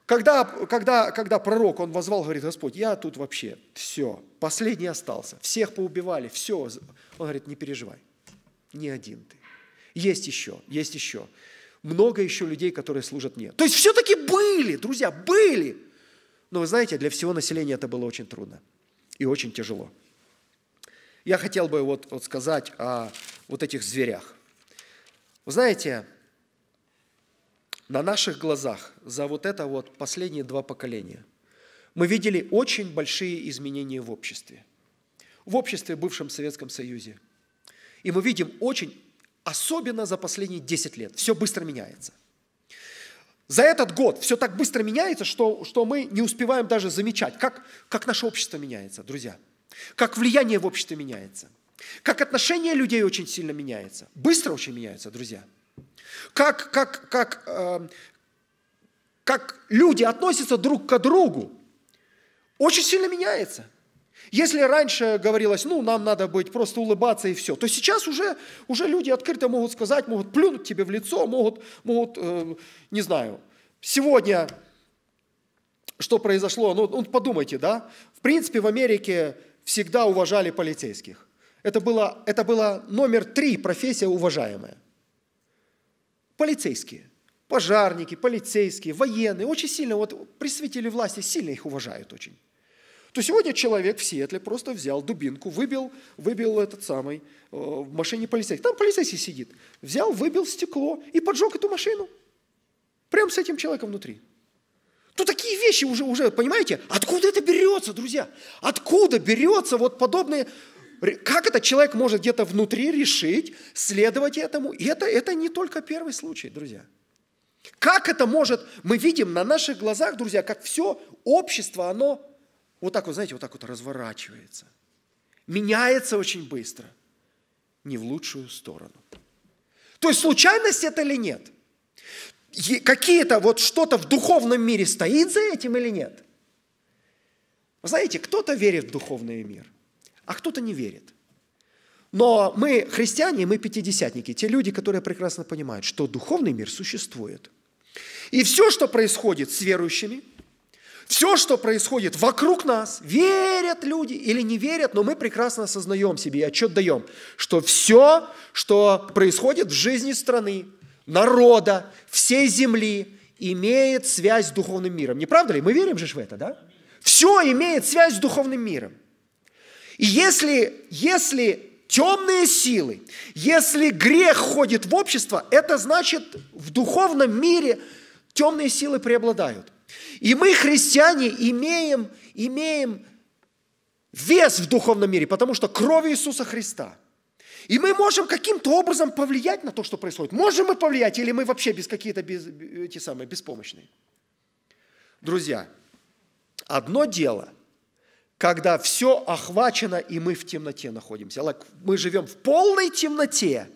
когда, когда, когда пророк, он возвал, говорит, Господь, я тут вообще, все, последний остался, всех поубивали, все. Он говорит, не переживай, не один ты. Есть еще, есть еще. Много еще людей, которые служат мне. То есть все-таки были, друзья, были. Но вы знаете, для всего населения это было очень трудно и очень тяжело. Я хотел бы вот, вот сказать о вот этих зверях. Вы знаете, на наших глазах за вот это вот последние два поколения мы видели очень большие изменения в обществе. В обществе в бывшем Советском Союзе. И мы видим очень, особенно за последние 10 лет, все быстро меняется. За этот год все так быстро меняется, что, что мы не успеваем даже замечать, как, как наше общество меняется, друзья – как влияние в обществе меняется, как отношение людей очень сильно меняется, быстро очень меняется, друзья. Как, как, как, э, как люди относятся друг к другу, очень сильно меняется. Если раньше говорилось, ну, нам надо быть просто улыбаться и все, то сейчас уже, уже люди открыто могут сказать, могут плюнуть тебе в лицо, могут, могут э, не знаю, сегодня что произошло, ну, ну подумайте, да, в принципе, в Америке всегда уважали полицейских. Это была, это было номер три профессия уважаемая. Полицейские. Пожарники, полицейские, военные. Очень сильно, вот представители власти сильно их уважают очень. То сегодня человек в Сиэтле просто взял дубинку, выбил, выбил этот самый, э, в машине полицейский. Там полицейский сидит. Взял, выбил стекло и поджег эту машину. Прям с этим человеком внутри. Ну, такие вещи уже, уже, понимаете? Откуда это берется, друзья? Откуда берется вот подобные... Как это человек может где-то внутри решить, следовать этому? И это, это не только первый случай, друзья. Как это может... Мы видим на наших глазах, друзья, как все общество, оно вот так вот, знаете, вот так вот разворачивается. Меняется очень быстро. Не в лучшую сторону. То есть случайность это или нет? какие-то вот что-то в духовном мире стоит за этим или нет? Вы знаете, кто-то верит в духовный мир, а кто-то не верит. Но мы христиане, мы пятидесятники, те люди, которые прекрасно понимают, что духовный мир существует. И все, что происходит с верующими, все, что происходит вокруг нас, верят люди или не верят, но мы прекрасно осознаем себе и отчет даем, что все, что происходит в жизни страны, народа, всей земли имеет связь с духовным миром. Не правда ли? Мы верим же в это, да? Все имеет связь с духовным миром. И если, если темные силы, если грех ходит в общество, это значит в духовном мире темные силы преобладают. И мы, христиане, имеем, имеем вес в духовном мире, потому что кровь Иисуса Христа – и мы можем каким-то образом повлиять на то, что происходит. Можем мы повлиять, или мы вообще без какие-то без, эти самые беспомощные? Друзья, одно дело, когда все охвачено, и мы в темноте находимся. Мы живем в полной темноте,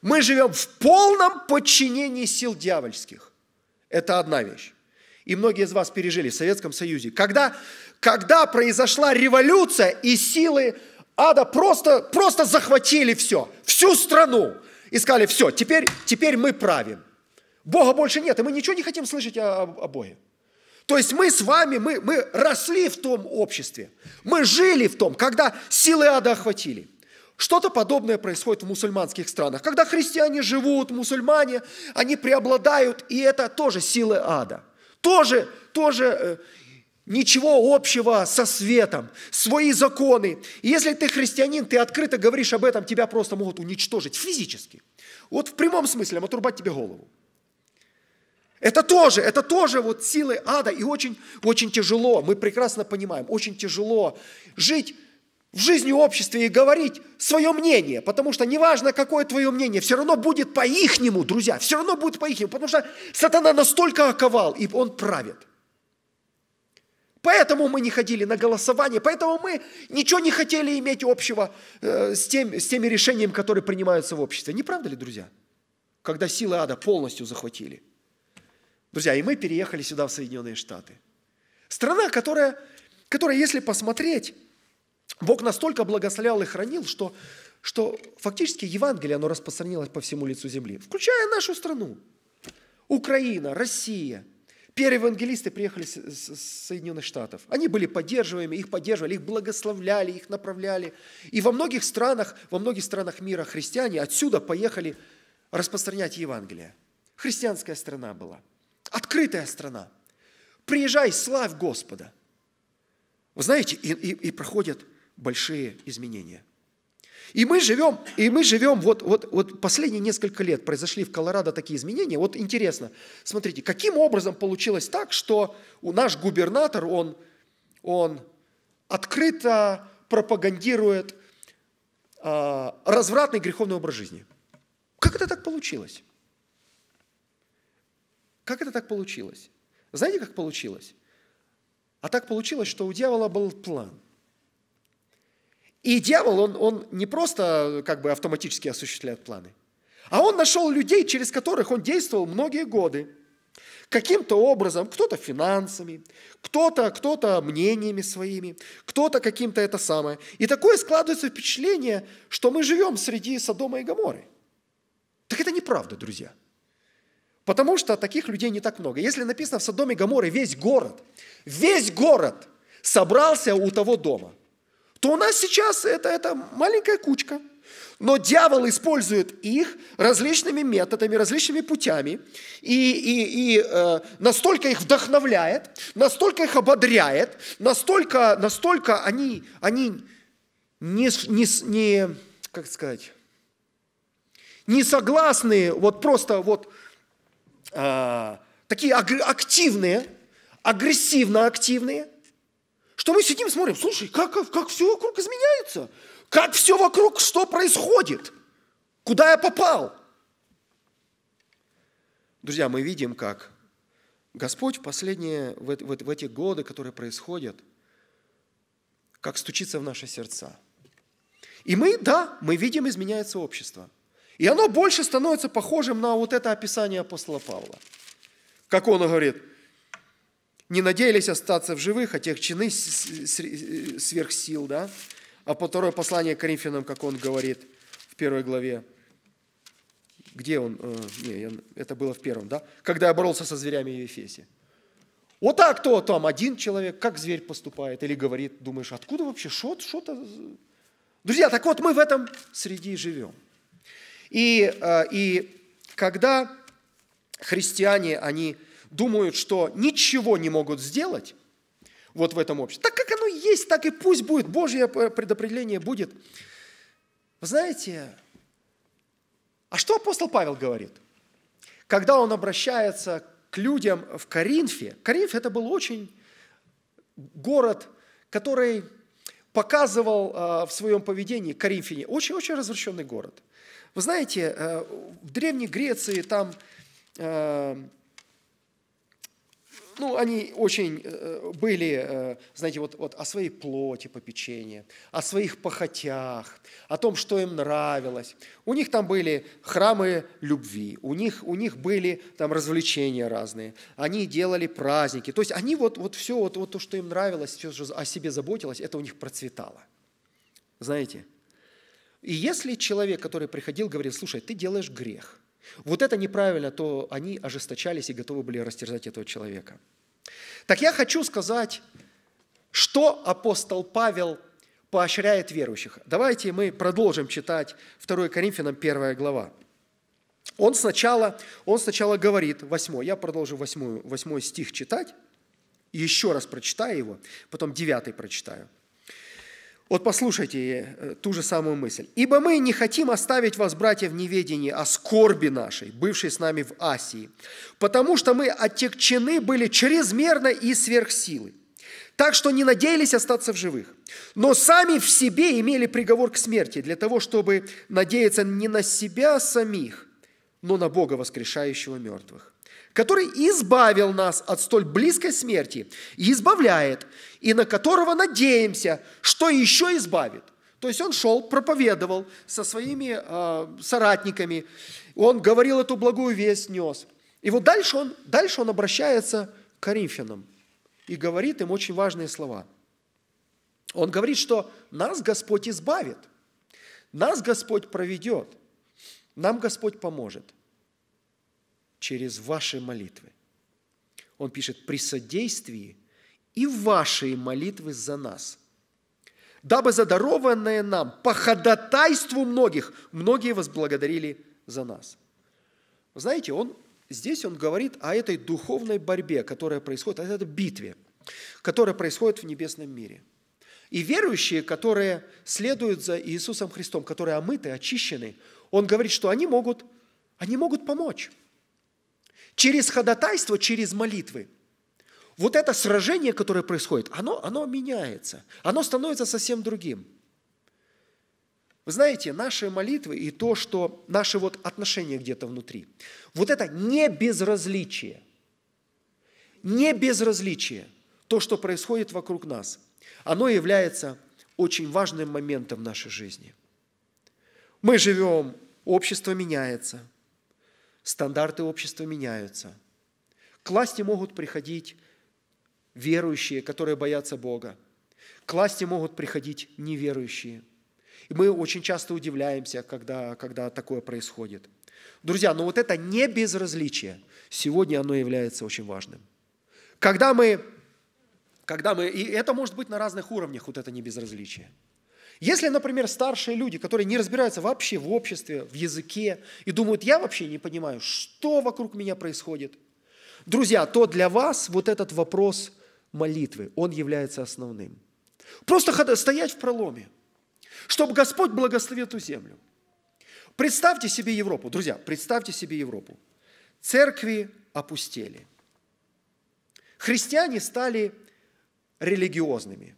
мы живем в полном подчинении сил дьявольских. Это одна вещь. И многие из вас пережили в Советском Союзе. Когда, когда произошла революция, и силы ада просто, просто захватили все, всю страну. И сказали, все, теперь, теперь мы правим. Бога больше нет, и мы ничего не хотим слышать о, о, о Боге. То есть мы с вами, мы, мы росли в том обществе, мы жили в том, когда силы ада охватили. Что-то подобное происходит в мусульманских странах. Когда христиане живут, мусульмане, они преобладают, и это тоже силы ада. Тоже, тоже э, ничего общего со светом, свои законы. И если ты христианин, ты открыто говоришь об этом, тебя просто могут уничтожить физически. Вот в прямом смысле, отрубать тебе голову. Это тоже, это тоже вот силы ада, и очень, очень тяжело, мы прекрасно понимаем, очень тяжело жить в жизни общества и говорить свое мнение, потому что неважно, какое твое мнение, все равно будет по-ихнему, друзья, все равно будет по-ихнему, потому что сатана настолько оковал, и он правит – Поэтому мы не ходили на голосование, поэтому мы ничего не хотели иметь общего э, с, тем, с теми решениями, которые принимаются в обществе. Не правда ли, друзья? Когда силы ада полностью захватили. Друзья, и мы переехали сюда, в Соединенные Штаты. Страна, которая, которая если посмотреть, Бог настолько благословлял и хранил, что, что фактически Евангелие, оно распространилось по всему лицу земли, включая нашу страну. Украина, Россия – Первые евангелисты приехали с Соединенных Штатов. Они были поддерживаемы, их поддерживали, их благословляли, их направляли. И во многих странах, во многих странах мира христиане отсюда поехали распространять Евангелие. Христианская страна была. Открытая страна. Приезжай, славь Господа. Вы знаете, и, и, и проходят большие изменения. И мы живем, и мы живем вот, вот, вот последние несколько лет произошли в Колорадо такие изменения. Вот интересно, смотрите, каким образом получилось так, что у наш губернатор, он, он открыто пропагандирует э, развратный греховный образ жизни. Как это так получилось? Как это так получилось? Знаете, как получилось? А так получилось, что у дьявола был план – и дьявол, он, он не просто э, как бы автоматически осуществляет планы, а он нашел людей, через которых он действовал многие годы. Каким-то образом, кто-то финансами, кто-то кто, -то, мнениями своими, кто-то каким-то это самое. И такое складывается впечатление, что мы живем среди Содома и Гаморы. Так это неправда, друзья. Потому что таких людей не так много. Если написано в Содоме и Гаморе весь город, весь город собрался у того дома – то у нас сейчас это, это маленькая кучка. Но дьявол использует их различными методами, различными путями, и, и, и э, настолько их вдохновляет, настолько их ободряет, настолько, настолько они, они не, не, не, как сказать, не согласны, вот просто вот э, такие аг- активные, агрессивно активные – что мы сидим, и смотрим, слушай, как, как, как все вокруг изменяется? Как все вокруг, что происходит? Куда я попал? Друзья, мы видим, как Господь в последние, в, в, в эти годы, которые происходят, как стучится в наши сердца. И мы, да, мы видим, изменяется общество. И оно больше становится похожим на вот это описание апостола Павла. Как он говорит – не надеялись остаться в живых, а тех чины сверхсил, да? А по второе послание к Коринфянам, как он говорит в первой главе, где он, э, не, это было в первом, да? Когда я боролся со зверями в Ефесе. Вот так кто там один человек, как зверь поступает, или говорит, думаешь, откуда вообще, что-то... Друзья, так вот мы в этом среди живем. И, э, и когда христиане, они думают, что ничего не могут сделать вот в этом обществе. Так как оно есть, так и пусть будет, Божье предопределение будет. Вы знаете, а что апостол Павел говорит? Когда он обращается к людям в Коринфе, Коринф это был очень город, который показывал э, в своем поведении Коринфине, очень-очень развращенный город. Вы знаете, э, в Древней Греции там э, ну, они очень э, э, были, э, знаете, вот, вот о своей плоти попечения, о своих похотях, о том, что им нравилось. У них там были храмы любви, у них, у них были там развлечения разные, они делали праздники. То есть они вот, вот все, вот, вот то, что им нравилось, все, что о себе заботилось, это у них процветало. Знаете? И если человек, который приходил, говорит, слушай, ты делаешь грех – вот это неправильно, то они ожесточались и готовы были растерзать этого человека. Так я хочу сказать, что апостол Павел поощряет верующих. Давайте мы продолжим читать 2 Коринфянам 1 глава. Он сначала, он сначала говорит, 8, я продолжу 8, 8 стих читать, еще раз прочитаю его, потом 9 прочитаю – вот послушайте э, ту же самую мысль. «Ибо мы не хотим оставить вас, братья, в неведении о скорби нашей, бывшей с нами в Асии, потому что мы отекчены были чрезмерно и сверх силы, так что не надеялись остаться в живых, но сами в себе имели приговор к смерти для того, чтобы надеяться не на себя самих, но на Бога, воскрешающего мертвых» который избавил нас от столь близкой смерти избавляет, и на которого надеемся, что еще избавит. То есть он шел, проповедовал со своими э, соратниками, он говорил эту благую весть, нес. И вот дальше он, дальше он обращается к коринфянам и говорит им очень важные слова. Он говорит, что нас Господь избавит, нас Господь проведет, нам Господь поможет через ваши молитвы. Он пишет, при содействии и вашей молитвы за нас, дабы задарованное нам по ходатайству многих, многие возблагодарили за нас. знаете, он, здесь он говорит о этой духовной борьбе, которая происходит, о этой битве, которая происходит в небесном мире. И верующие, которые следуют за Иисусом Христом, которые омыты, очищены, он говорит, что они могут, они могут помочь. Через ходатайство, через молитвы. Вот это сражение, которое происходит, оно, оно меняется. Оно становится совсем другим. Вы знаете, наши молитвы и то, что наши вот отношения где-то внутри, вот это не безразличие, не безразличие, то, что происходит вокруг нас, оно является очень важным моментом в нашей жизни. Мы живем, общество меняется – стандарты общества меняются. К власти могут приходить верующие, которые боятся Бога. К власти могут приходить неверующие. И мы очень часто удивляемся, когда, когда такое происходит. Друзья, но вот это не безразличие. Сегодня оно является очень важным. Когда мы, когда мы, и это может быть на разных уровнях, вот это не безразличие – если, например, старшие люди, которые не разбираются вообще в обществе, в языке, и думают, я вообще не понимаю, что вокруг меня происходит, друзья, то для вас вот этот вопрос молитвы, он является основным. Просто стоять в проломе, чтобы Господь благословил эту землю. Представьте себе Европу, друзья, представьте себе Европу. Церкви опустели. Христиане стали религиозными.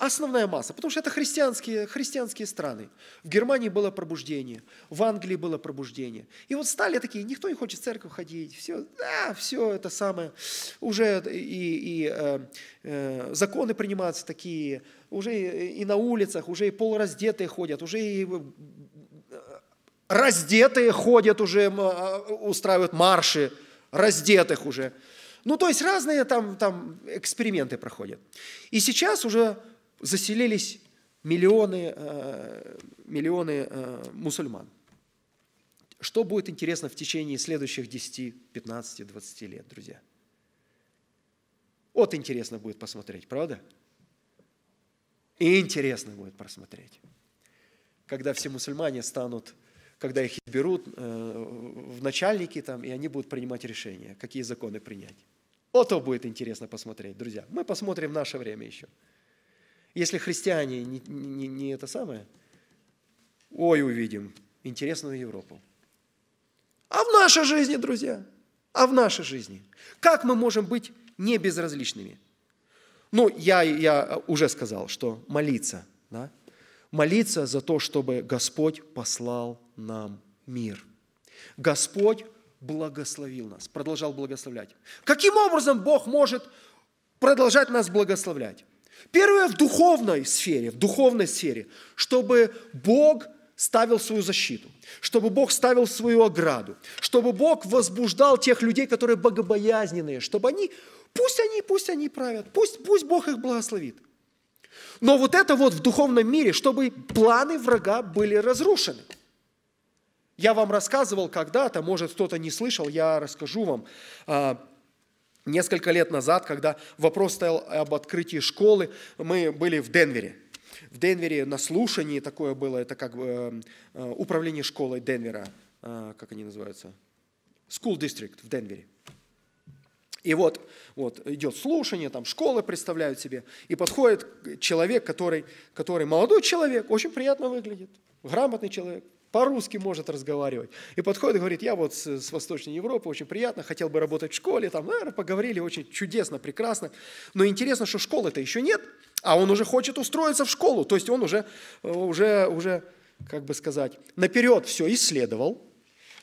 Основная масса, потому что это христианские, христианские страны. В Германии было пробуждение, в Англии было пробуждение. И вот стали такие, никто не хочет в церковь ходить, все, да, все это самое. Уже и, и э, э, законы принимаются такие, уже и на улицах, уже и полураздетые ходят, уже и э, раздетые ходят, уже э, устраивают марши раздетых уже. Ну, то есть разные там, там эксперименты проходят. И сейчас уже заселились миллионы, э, миллионы э, мусульман. Что будет интересно в течение следующих 10, 15, 20 лет, друзья? Вот интересно будет посмотреть, правда? И интересно будет просмотреть. Когда все мусульмане станут, когда их берут э, в начальники там, и они будут принимать решения, какие законы принять. Ото будет интересно посмотреть, друзья. Мы посмотрим в наше время еще. Если христиане не, не, не это самое, ой, увидим интересную Европу. А в нашей жизни, друзья, а в нашей жизни, как мы можем быть не безразличными? Ну, я, я уже сказал, что молиться, да? молиться за то, чтобы Господь послал нам мир. Господь благословил нас, продолжал благословлять. Каким образом Бог может продолжать нас благословлять? Первое в духовной сфере, в духовной сфере, чтобы Бог ставил свою защиту, чтобы Бог ставил свою ограду, чтобы Бог возбуждал тех людей, которые богобоязненные, чтобы они, пусть они, пусть они правят, пусть, пусть Бог их благословит. Но вот это вот в духовном мире, чтобы планы врага были разрушены – я вам рассказывал когда-то, может кто-то не слышал, я расскажу вам. А, несколько лет назад, когда вопрос стоял об открытии школы, мы были в Денвере. В Денвере на слушании такое было, это как бы э, э, управление школой Денвера, э, как они называются, School District в Денвере. И вот, вот идет слушание, там школы представляют себе, и подходит человек, который, который молодой человек, очень приятно выглядит, грамотный человек, по-русски может разговаривать. И подходит и говорит, я вот с, с Восточной Европы, очень приятно, хотел бы работать в школе, там, наверное, э, поговорили очень чудесно, прекрасно. Но интересно, что школы-то еще нет, а он уже хочет устроиться в школу. То есть он уже, э, уже, уже как бы сказать, наперед все исследовал,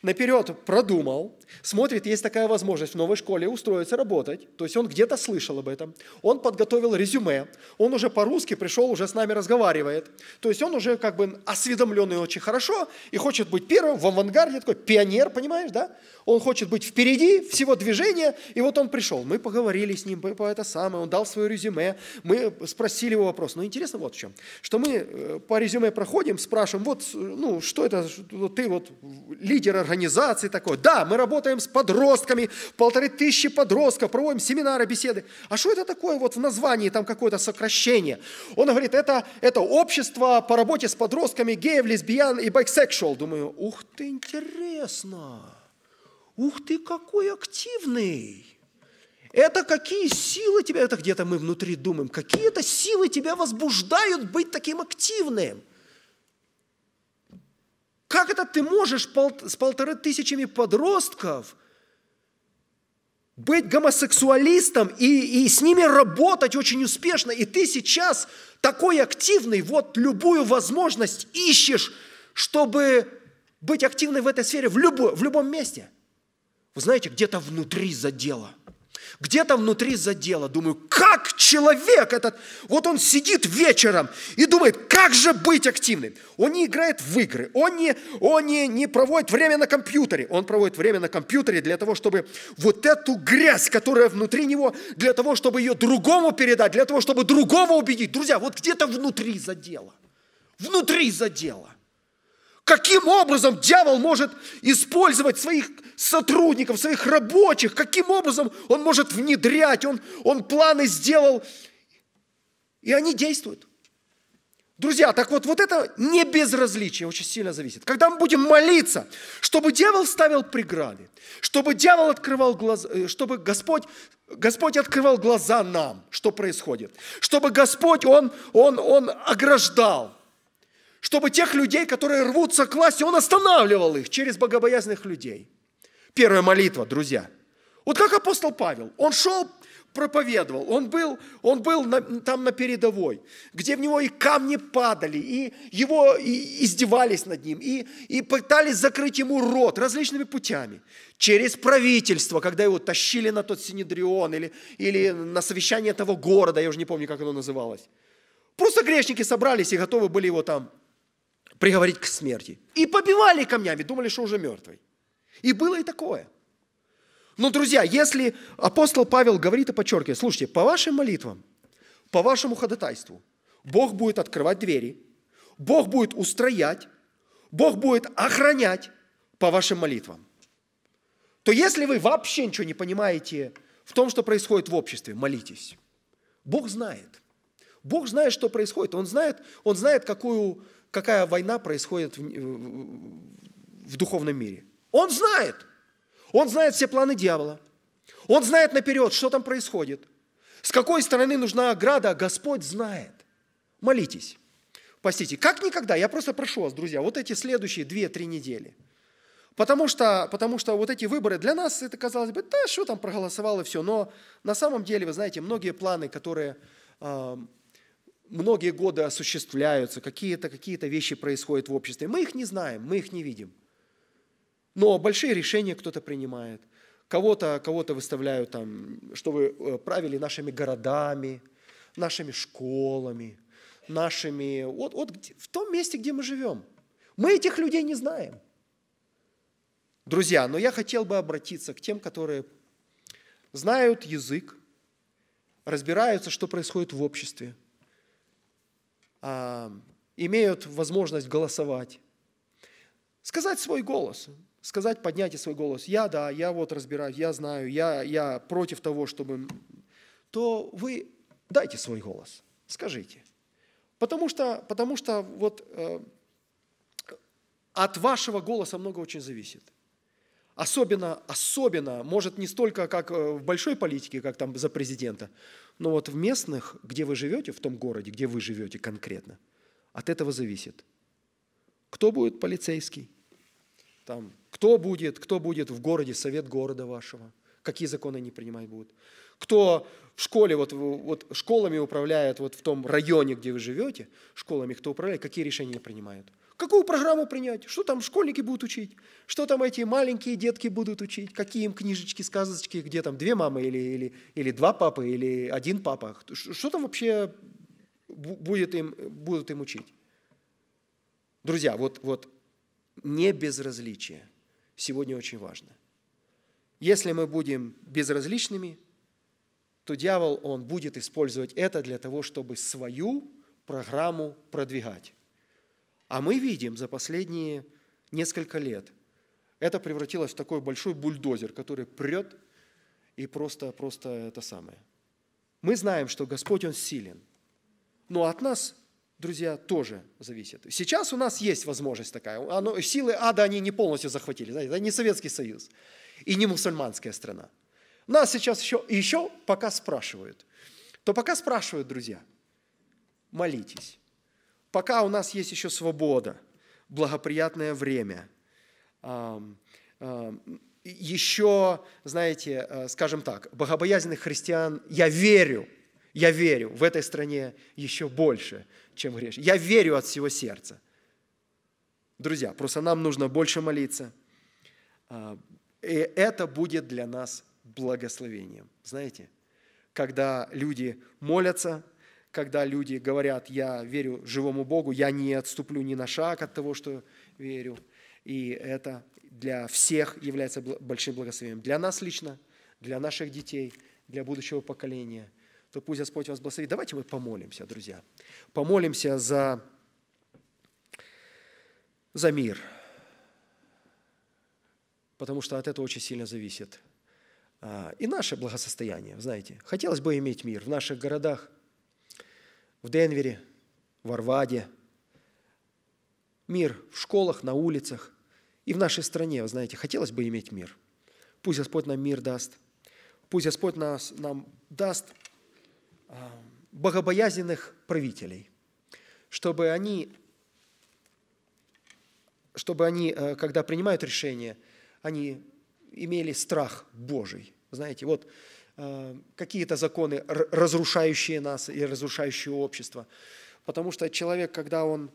наперед продумал, смотрит, есть такая возможность в новой школе устроиться работать, то есть он где-то слышал об этом, он подготовил резюме, он уже по-русски пришел, уже с нами разговаривает, то есть он уже как бы осведомленный очень хорошо и хочет быть первым в авангарде, такой пионер, понимаешь, да? Он хочет быть впереди всего движения, и вот он пришел, мы поговорили с ним, по это самое, он дал свое резюме, мы спросили его вопрос, но ну, интересно вот в чем, что мы э, по резюме проходим, спрашиваем, вот, э, ну, что это, ты вот лидера организации такой. Да, мы работаем с подростками, полторы тысячи подростков, проводим семинары, беседы. А что это такое вот в названии, там какое-то сокращение? Он говорит, это, это общество по работе с подростками геев, лесбиян и байксексуал. Думаю, ух ты, интересно. Ух ты, какой активный. Это какие силы тебя, это где-то мы внутри думаем, какие это силы тебя возбуждают быть таким активным. Как это ты можешь пол, с полторы тысячами подростков быть гомосексуалистом и, и с ними работать очень успешно, и ты сейчас такой активный, вот любую возможность ищешь, чтобы быть активной в этой сфере в, любо, в любом месте. Вы знаете, где-то внутри задело – где-то внутри задело. Думаю, как человек этот, вот он сидит вечером и думает, как же быть активным. Он не играет в игры, он не, он не, не проводит время на компьютере. Он проводит время на компьютере для того, чтобы вот эту грязь, которая внутри него, для того, чтобы ее другому передать, для того, чтобы другого убедить. Друзья, вот где-то внутри задело. Внутри задело. Каким образом дьявол может использовать своих сотрудников, своих рабочих? Каким образом он может внедрять? Он, он планы сделал, и они действуют. Друзья, так вот, вот это не безразличие очень сильно зависит. Когда мы будем молиться, чтобы дьявол ставил преграды, чтобы дьявол открывал глаза, э, чтобы Господь, Господь открывал глаза нам, что происходит, чтобы Господь, Он, Он, Он ограждал, чтобы тех людей, которые рвутся к власти, он останавливал их через богобоязных людей. Первая молитва, друзья. Вот как апостол Павел, он шел, проповедовал, он был, он был на, там на передовой, где в него и камни падали, и его и издевались над ним, и, и пытались закрыть ему рот различными путями. Через правительство, когда его тащили на тот Синедрион или, или на совещание того города, я уже не помню, как оно называлось. Просто грешники собрались и готовы были его там приговорить к смерти. И побивали камнями, думали, что уже мертвый. И было и такое. Но, друзья, если апостол Павел говорит и подчеркивает, слушайте, по вашим молитвам, по вашему ходатайству, Бог будет открывать двери, Бог будет устроять, Бог будет охранять по вашим молитвам. То если вы вообще ничего не понимаете в том, что происходит в обществе, молитесь. Бог знает. Бог знает, что происходит. Он знает, он знает какую какая война происходит в, в духовном мире. Он знает. Он знает все планы дьявола. Он знает наперед, что там происходит. С какой стороны нужна ограда, Господь знает. Молитесь, постите. Как никогда, я просто прошу вас, друзья, вот эти следующие 2-3 недели. Потому что, потому что вот эти выборы для нас, это казалось бы, да, что там проголосовало все. Но на самом деле, вы знаете, многие планы, которые а, многие годы осуществляются, какие-то какие вещи происходят в обществе. Мы их не знаем, мы их не видим. Но большие решения кто-то принимает. Кого-то кого выставляют там, чтобы э, правили нашими городами, нашими школами, нашими... Вот, вот в том месте, где мы живем. Мы этих людей не знаем. Друзья, но я хотел бы обратиться к тем, которые знают язык, разбираются, что происходит в обществе – имеют возможность голосовать, сказать свой голос, сказать, подняйте свой голос, я да, я вот разбираюсь, я знаю, я, я против того, чтобы... То вы дайте свой голос, скажите. Потому что, потому что вот э, от вашего голоса много очень зависит. Особенно, особенно, может не столько, как э, в большой политике, как там за президента, но вот в местных, где вы живете, в том городе, где вы живете конкретно, от этого зависит. Кто будет полицейский? Там, кто будет, кто будет в городе, совет города вашего? Какие законы они принимать будут? кто в школе, вот, вот школами управляет вот в том районе, где вы живете, школами кто управляет, какие решения принимают. Какую программу принять? Что там школьники будут учить? Что там эти маленькие детки будут учить? Какие им книжечки, сказочки, где там две мамы или, или, или два папы, или один папа? Что там вообще будет им, будут им учить? Друзья, вот, вот не безразличие сегодня очень важно. Если мы будем безразличными, то дьявол, он будет использовать это для того, чтобы свою программу продвигать. А мы видим за последние несколько лет, это превратилось в такой большой бульдозер, который прет и просто, просто это самое. Мы знаем, что Господь, Он силен. Но от нас, друзья, тоже зависит. Сейчас у нас есть возможность такая. Оно, силы ада они не полностью захватили. Знаете, это не Советский Союз и не мусульманская страна. Нас сейчас еще, еще пока спрашивают. То пока спрашивают, друзья, молитесь. Пока у нас есть еще свобода, благоприятное время, еще, знаете, э, скажем так, богобоязненных христиан, я верю, я верю, в этой стране еще больше, чем грешных. Я верю от всего сердца. Друзья, просто нам нужно больше молиться. А, и это будет для нас благословением. Знаете, когда люди молятся, когда люди говорят, я верю живому Богу, я не отступлю ни на шаг от того, что верю. И это для всех является большим благословением. Для нас лично, для наших детей, для будущего поколения. То пусть Господь вас благословит. Давайте мы помолимся, друзья. Помолимся за, за мир. Потому что от этого очень сильно зависит а, и наше благосостояние, знаете. Хотелось бы иметь мир в наших городах, в Денвере, в Арваде, мир в школах, на улицах и в нашей стране, вы знаете, хотелось бы иметь мир. Пусть Господь нам мир даст, пусть Господь нас, нам даст а, богобоязненных правителей, чтобы они, чтобы они, а, когда принимают решения, они имели страх Божий. Знаете, вот э, какие-то законы, разрушающие нас и разрушающие общество. Потому что человек, когда он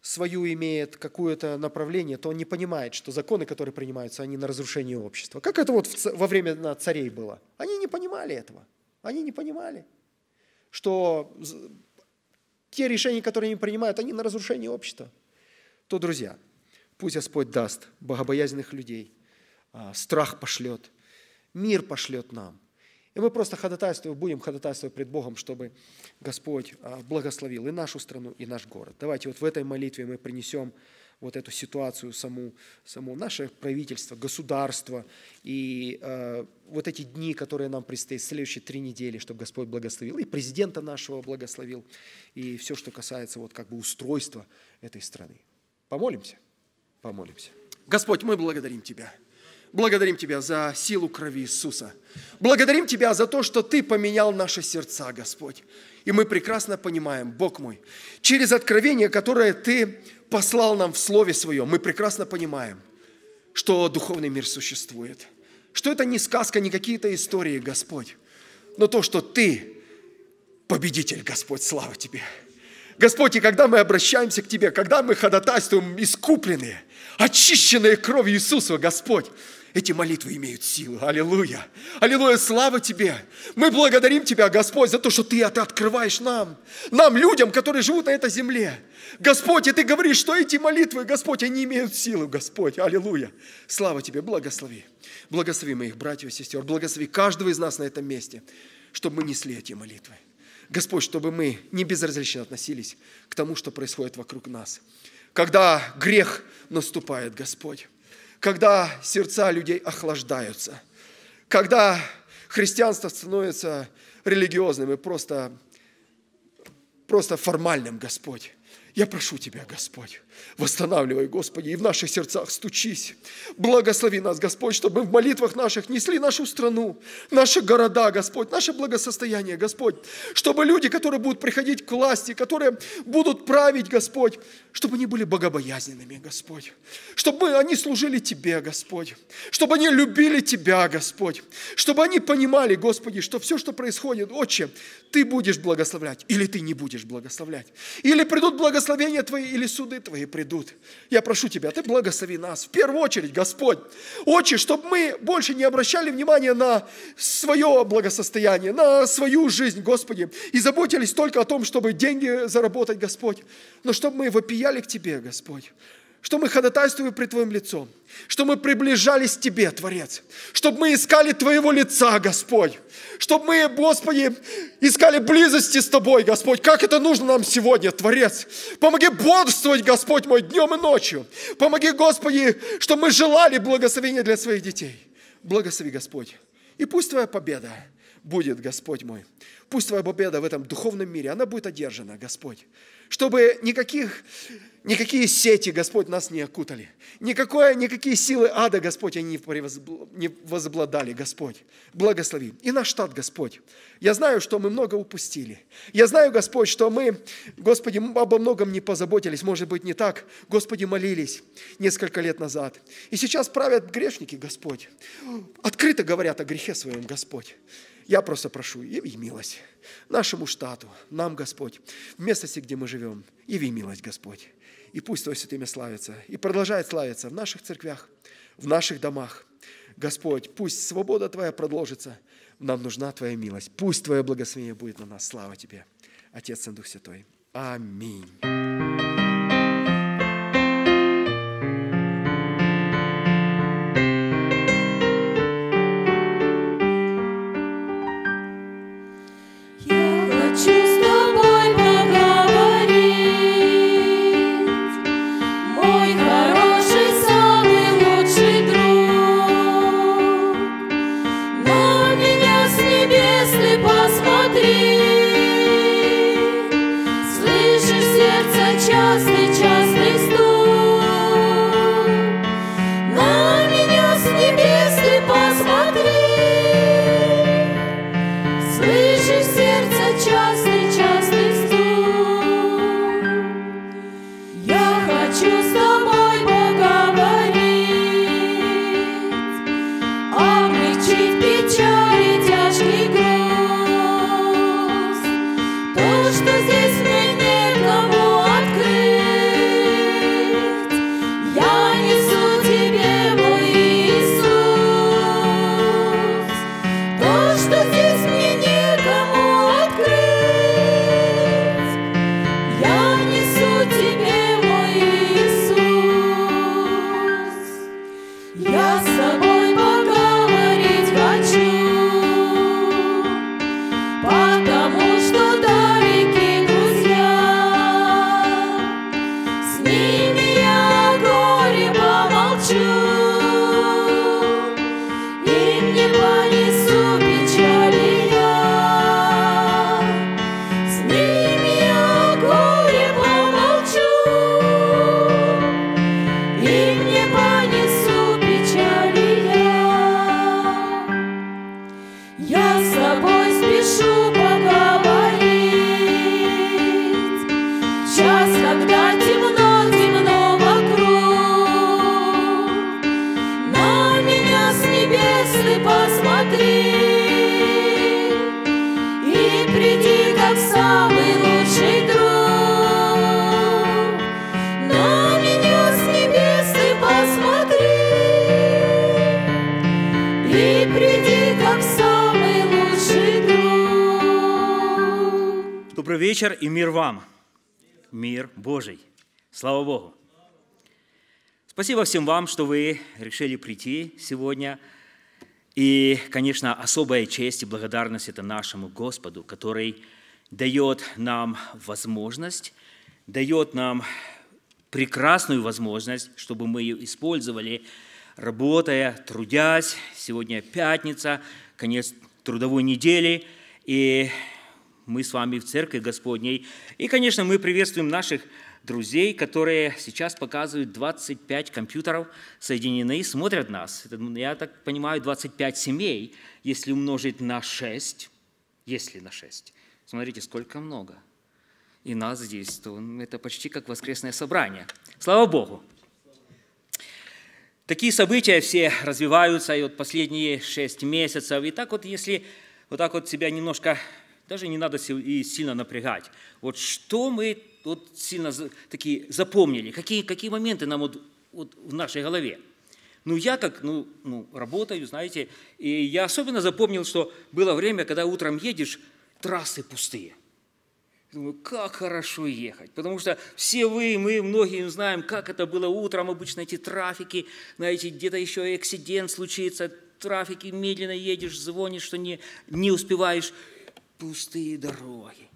свою имеет какое-то направление, то он не понимает, что законы, которые принимаются, они на разрушение общества. Как это вот во время царей было? Они не понимали этого. Они не понимали, что те решения, которые они принимают, они на разрушение общества. То, друзья, пусть Господь даст богобоязненных людей – а, страх пошлет, мир пошлет нам. И мы просто ходатайствуем, будем ходатайствовать пред Богом, чтобы Господь а, благословил и нашу страну, и наш город. Давайте вот в этой молитве мы принесем вот эту ситуацию саму, саму наше правительство, государство и э, вот эти дни, которые нам предстоит, следующие три недели, чтобы Господь благословил, и президента нашего благословил, и все, что касается вот как бы устройства этой страны. Помолимся? Помолимся. Господь, мы благодарим Тебя благодарим Тебя за силу крови Иисуса. Благодарим Тебя за то, что Ты поменял наши сердца, Господь. И мы прекрасно понимаем, Бог мой, через откровение, которое Ты послал нам в Слове Своем, мы прекрасно понимаем, что духовный мир существует. Что это не сказка, не какие-то истории, Господь, но то, что Ты победитель, Господь, слава Тебе. Господь, и когда мы обращаемся к Тебе, когда мы ходатайствуем искупленные, очищенные кровью Иисуса, Господь, эти молитвы имеют силу. Аллилуйя. Аллилуйя, слава Тебе. Мы благодарим Тебя, Господь, за то, что Ты это открываешь нам. Нам, людям, которые живут на этой земле. Господь, и Ты говоришь, что эти молитвы, Господь, они имеют силу, Господь. Аллилуйя. Слава Тебе, благослови. Благослови моих братьев и сестер. Благослови каждого из нас на этом месте, чтобы мы несли эти молитвы. Господь, чтобы мы не безразлично относились к тому, что происходит вокруг нас. Когда грех наступает, Господь, когда сердца людей охлаждаются, когда христианство становится религиозным и просто, просто формальным, Господь. Я прошу Тебя, Господь, Восстанавливай, Господи, и в наших сердцах стучись. Благослови нас, Господь, чтобы мы в молитвах наших несли нашу страну, наши города, Господь, наше благосостояние, Господь. Чтобы люди, которые будут приходить к власти, которые будут править, Господь, чтобы они были богобоязненными, Господь. Чтобы они служили Тебе, Господь. Чтобы они любили Тебя, Господь. Чтобы они понимали, Господи, что все, что происходит, Отче, Ты будешь благословлять или Ты не будешь благословлять. Или придут благословения Твои, или суды Твои, Твои придут. Я прошу Тебя, Ты благослови нас. В первую очередь, Господь, очень, чтобы мы больше не обращали внимания на свое благосостояние, на свою жизнь, Господи, и заботились только о том, чтобы деньги заработать, Господь, но чтобы мы вопияли к Тебе, Господь, что мы ходатайствуем пред Твоим лицом, что мы приближались к Тебе, Творец, чтобы мы искали Твоего лица, Господь, чтобы мы, Господи, искали близости с Тобой, Господь, как это нужно нам сегодня, Творец. Помоги бодрствовать, Господь мой, днем и ночью. Помоги, Господи, чтобы мы желали благословения для своих детей. Благослови, Господь. И пусть Твоя победа будет, Господь мой. Пусть Твоя победа в этом духовном мире, она будет одержана, Господь. Чтобы никаких Никакие сети, Господь, нас не окутали. Никакое, никакие силы ада, Господь, они не возобладали, Господь. Благослови. И наш штат, Господь. Я знаю, что мы много упустили. Я знаю, Господь, что мы, Господи, обо многом не позаботились. Может быть, не так. Господи, молились несколько лет назад. И сейчас правят грешники, Господь. Открыто говорят о грехе своем, Господь. Я просто прошу, яви милость нашему штату, нам, Господь, в местности, где мы живем, яви милость, Господь. И пусть Твое святое славится, и продолжает славиться в наших церквях, в наших домах. Господь, пусть свобода Твоя продолжится. Нам нужна Твоя милость. Пусть Твое благословение будет на нас. Слава Тебе, Отец и Дух Святой. Аминь. вечер и мир вам. Мир Божий. Слава Богу. Спасибо всем вам, что вы решили прийти сегодня. И, конечно, особая честь и благодарность это нашему Господу, который дает нам возможность, дает нам прекрасную возможность, чтобы мы ее использовали, работая, трудясь. Сегодня пятница, конец трудовой недели. И мы с вами в Церкви Господней. И, конечно, мы приветствуем наших друзей, которые сейчас показывают 25 компьютеров, соединены и смотрят нас. Это, ну, я так понимаю, 25 семей, если умножить на 6, если на 6. Смотрите, сколько много. И нас здесь, то это почти как воскресное собрание. Слава Богу! Такие события все развиваются и вот последние шесть месяцев. И так вот, если вот так вот себя немножко даже не надо и сильно напрягать. Вот что мы вот сильно такие запомнили, какие, какие моменты нам вот, вот в нашей голове. Ну, я как, ну, ну, работаю, знаете, и я особенно запомнил, что было время, когда утром едешь, трассы пустые. Думаю, как хорошо ехать, потому что все вы, мы, многие знаем, как это было утром, обычно эти трафики, знаете, где-то еще эксидент случится, трафики, медленно едешь, звонишь, что не, не успеваешь пустые дороги.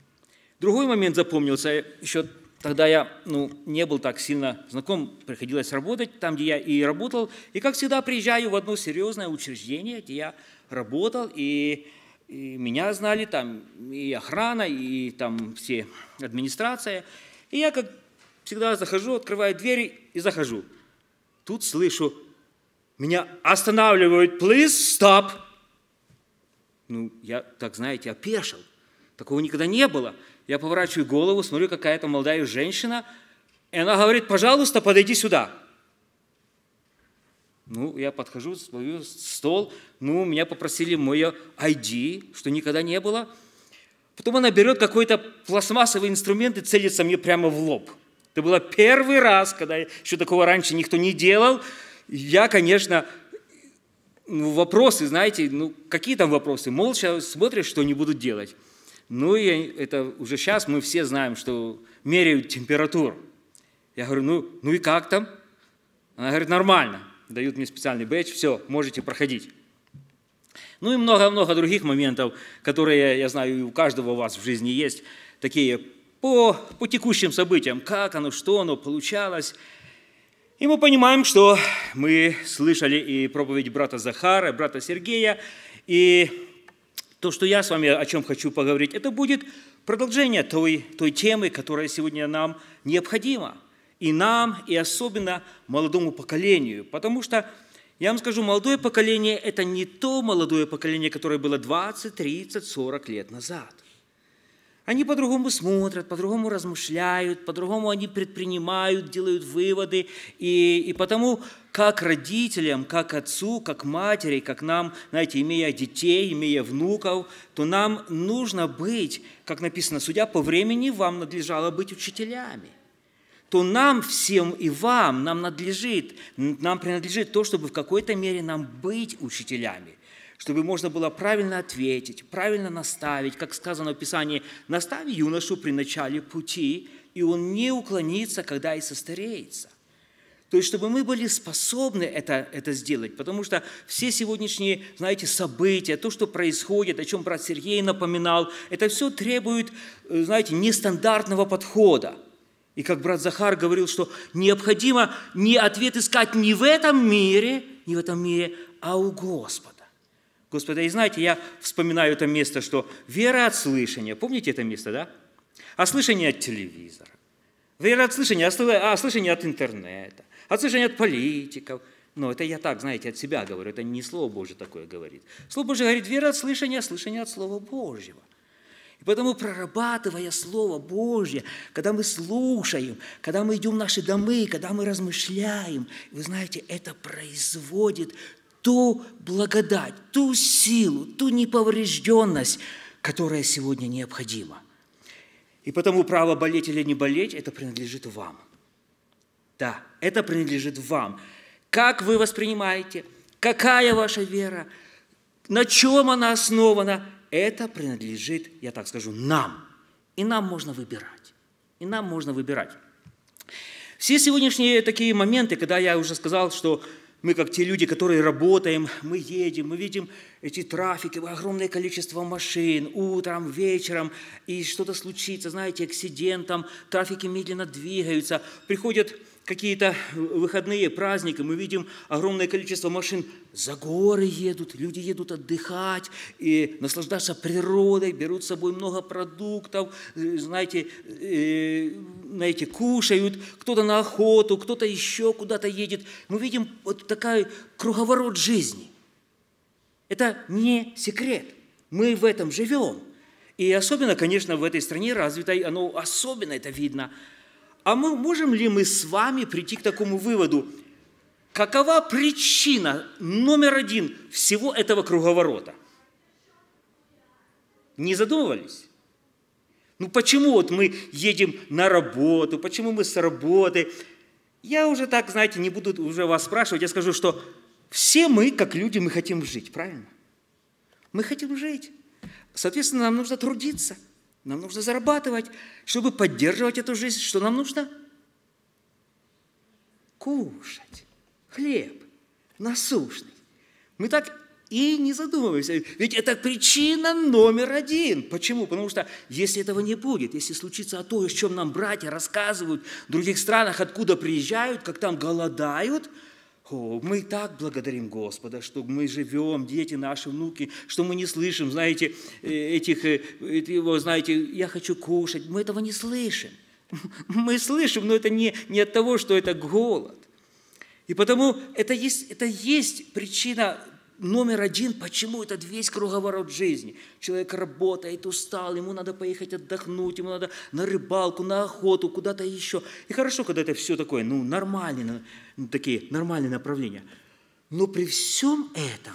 Другой момент запомнился, э, еще тогда я ну, не был так сильно знаком, приходилось работать там, где я и работал. И, как всегда, приезжаю в одно серьезное учреждение, где я работал, и, и меня знали там и охрана, и там все администрация. И я, как всегда, захожу, открываю двери и захожу. Тут слышу, меня останавливают, please stop. Ну, я, так знаете, опешил. Такого никогда не было. Я поворачиваю голову, смотрю, какая-то молодая женщина, и она говорит, пожалуйста, подойди сюда. Ну, я подхожу, смотрю стол, ну, меня попросили мое ID, что никогда не было. Потом она берет какой-то пластмассовый инструмент и целится мне прямо в лоб. Это было первый раз, когда еще такого раньше никто не делал. Я, конечно, ну, вопросы, знаете, ну какие там вопросы? Молча смотришь, что они будут делать. Ну и это уже сейчас мы все знаем, что меряют температуру. Я говорю, ну, ну и как там? Она говорит, нормально. Дают мне специальный бэч, все, можете проходить. Ну и много-много других моментов, которые, я знаю, и у каждого у вас в жизни есть, такие по, по текущим событиям, как оно, что оно получалось – и мы понимаем, что мы слышали и проповедь брата Захара, брата Сергея, и то, что я с вами о чем хочу поговорить, это будет продолжение той, той темы, которая сегодня нам необходима. И нам, и особенно молодому поколению. Потому что, я вам скажу, молодое поколение – это не то молодое поколение, которое было 20, 30, 40 лет назад. Они по-другому смотрят, по-другому размышляют, по-другому они предпринимают, делают выводы. И, и потому, как родителям, как отцу, как матери, как нам, знаете, имея детей, имея внуков, то нам нужно быть, как написано, судя по времени, вам надлежало быть учителями то нам всем и вам, нам надлежит, нам принадлежит то, чтобы в какой-то мере нам быть учителями чтобы можно было правильно ответить, правильно наставить, как сказано в Писании, «Наставь юношу при начале пути, и он не уклонится, когда и состареется». То есть, чтобы мы были способны это, это сделать, потому что все сегодняшние, знаете, события, то, что происходит, о чем брат Сергей напоминал, это все требует, э, знаете, нестандартного подхода. И как брат Захар говорил, что необходимо не ответ искать не в этом мире, не в этом мире, а у Господа. Господа. И знаете, я вспоминаю это место, что вера от слышания. Помните это место, да? А слышание от телевизора. Вера от слышания, а, «А слышание от интернета. От «А слышания от политиков. Но это я так, знаете, от себя говорю. Это не Слово Божье такое говорит. Слово Божье говорит, вера от слышания, а слышание от Слова Божьего. И потому, прорабатывая Слово Божье, когда мы слушаем, когда мы идем в наши домы, когда мы размышляем, вы знаете, это производит ту благодать, ту силу, ту неповрежденность, которая сегодня необходима. И потому право болеть или не болеть, это принадлежит вам. Да, это принадлежит вам. Как вы воспринимаете, какая ваша вера, на чем она основана, это принадлежит, я так скажу, нам. И нам можно выбирать. И нам можно выбирать. Все сегодняшние такие моменты, когда я уже сказал, что мы, как те люди, которые работаем, мы едем, мы видим эти трафики, огромное количество машин утром, вечером, и что-то случится, знаете, акцидент, трафики медленно двигаются, приходят какие-то выходные, праздники, мы видим огромное количество машин. За горы едут, люди едут отдыхать и наслаждаться природой, берут с собой много продуктов, э, знаете, э, знаете кушают, кто-то на охоту, кто-то еще куда-то едет. Мы видим вот такой круговорот жизни. Это не секрет. Мы в этом живем. И особенно, конечно, в этой стране развитой, оно особенно это видно – а мы, можем ли мы с вами прийти к такому выводу? Какова причина номер один всего этого круговорота? Не задумывались? Ну почему вот мы едем на работу, почему мы с работы? Я уже так, знаете, не буду уже вас спрашивать, я скажу, что все мы, как люди, мы хотим жить, правильно? Мы хотим жить. Соответственно, нам нужно трудиться – нам нужно зарабатывать, чтобы поддерживать эту жизнь. Что нам нужно? Кушать. Хлеб. Насущный. Мы так и не задумываемся. Ведь это причина номер один. Почему? Потому что если этого не будет, если случится то, о чем нам братья рассказывают в других странах, откуда приезжают, как там голодают – о, мы так благодарим Господа, что мы живем, дети наши, внуки, что мы не слышим, знаете, э, этих, э, его, знаете, я хочу кушать. Мы этого не слышим. Мы слышим, но это не, не от того, что это голод. И потому это есть, это есть причина номер один, почему этот весь круговорот жизни. Человек работает, устал, ему надо поехать отдохнуть, ему надо на рыбалку, на охоту, куда-то еще. И хорошо, когда это все такое, ну, нормально, ну, такие нормальные направления. Но при всем этом,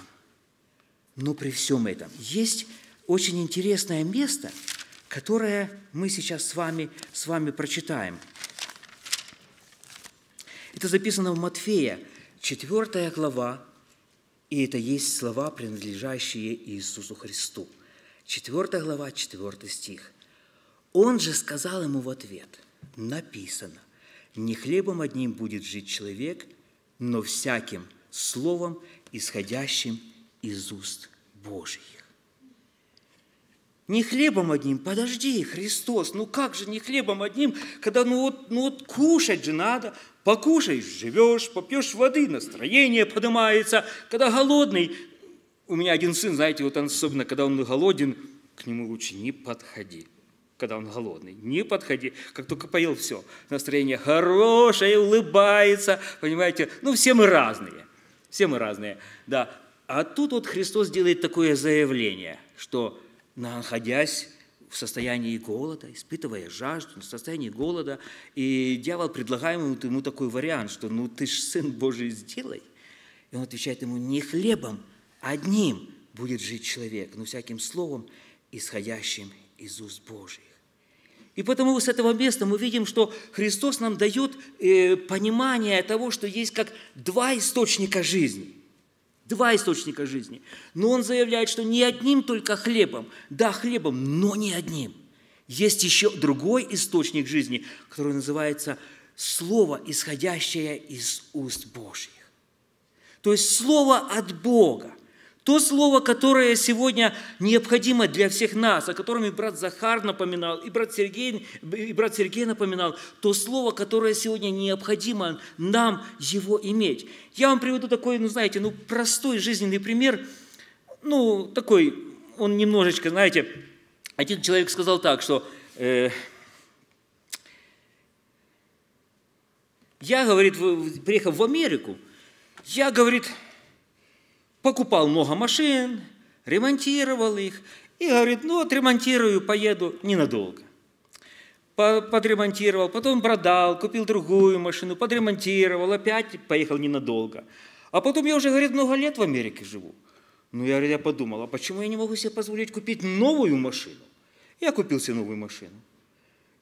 но при всем этом есть очень интересное место, которое мы сейчас с вами, с вами прочитаем. Это записано в Матфея, 4 глава, и это есть слова, принадлежащие Иисусу Христу. 4 глава, 4 стих. Он же сказал ему в ответ, написано, не хлебом одним будет жить человек, но всяким словом, исходящим из уст Божьих. Не хлебом одним, подожди, Христос, ну как же не хлебом одним, когда ну вот, ну вот кушать же надо, покушаешь, живешь, попьешь воды, настроение поднимается, когда голодный, у меня один сын, знаете, вот он, особенно когда он голоден, к нему лучше не подходи когда он голодный. Не подходи. Как только поел, все. Настроение хорошее, улыбается. Понимаете? Ну, все мы разные. Все мы разные. Да. А тут вот Христос делает такое заявление, что находясь в состоянии голода, испытывая жажду, в состоянии голода, и дьявол предлагает ему такой вариант, что ну ты ж Сын Божий сделай. И он отвечает ему, не хлебом, одним будет жить человек, но всяким словом, исходящим из уст Божьих. И потому с этого места мы видим, что Христос нам дает э, понимание того, что есть как два источника жизни. Два источника жизни. Но он заявляет, что не одним только хлебом. Да, хлебом, но не одним. Есть еще другой источник жизни, который называется Слово, исходящее из уст Божьих. То есть Слово от Бога. То слово, которое сегодня необходимо для всех нас, о котором и брат Захар напоминал, и брат Сергей, и брат Сергей напоминал, то слово, которое сегодня необходимо нам его иметь. Я вам приведу такой, ну знаете, ну простой жизненный пример, ну такой, он немножечко, знаете, один человек сказал так, что э, я, говорит, приехал в Америку, я, говорит, покупал много машин, ремонтировал их, и говорит, ну вот ремонтирую, поеду ненадолго. Подремонтировал, потом продал, купил другую машину, подремонтировал, опять поехал ненадолго. А потом я уже, говорит, много лет в Америке живу. Ну, я, говорит, я подумал, а почему я не могу себе позволить купить новую машину? Я купил себе новую машину.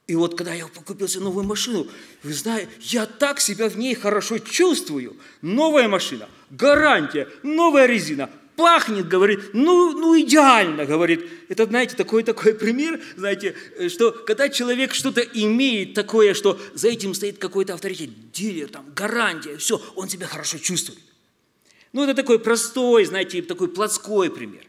И вот когда я купил себе новую машину, вы знаете, я так себя в ней хорошо чувствую. Новая машина, гарантия, новая резина, пахнет, говорит, ну, ну идеально, говорит. Это, знаете, такой-такой пример, знаете, э, что когда человек что-то имеет такое, что за этим стоит какой-то авторитет, дилер, там, гарантия, все, он себя хорошо чувствует. Ну, это такой простой, знаете, такой плотской пример.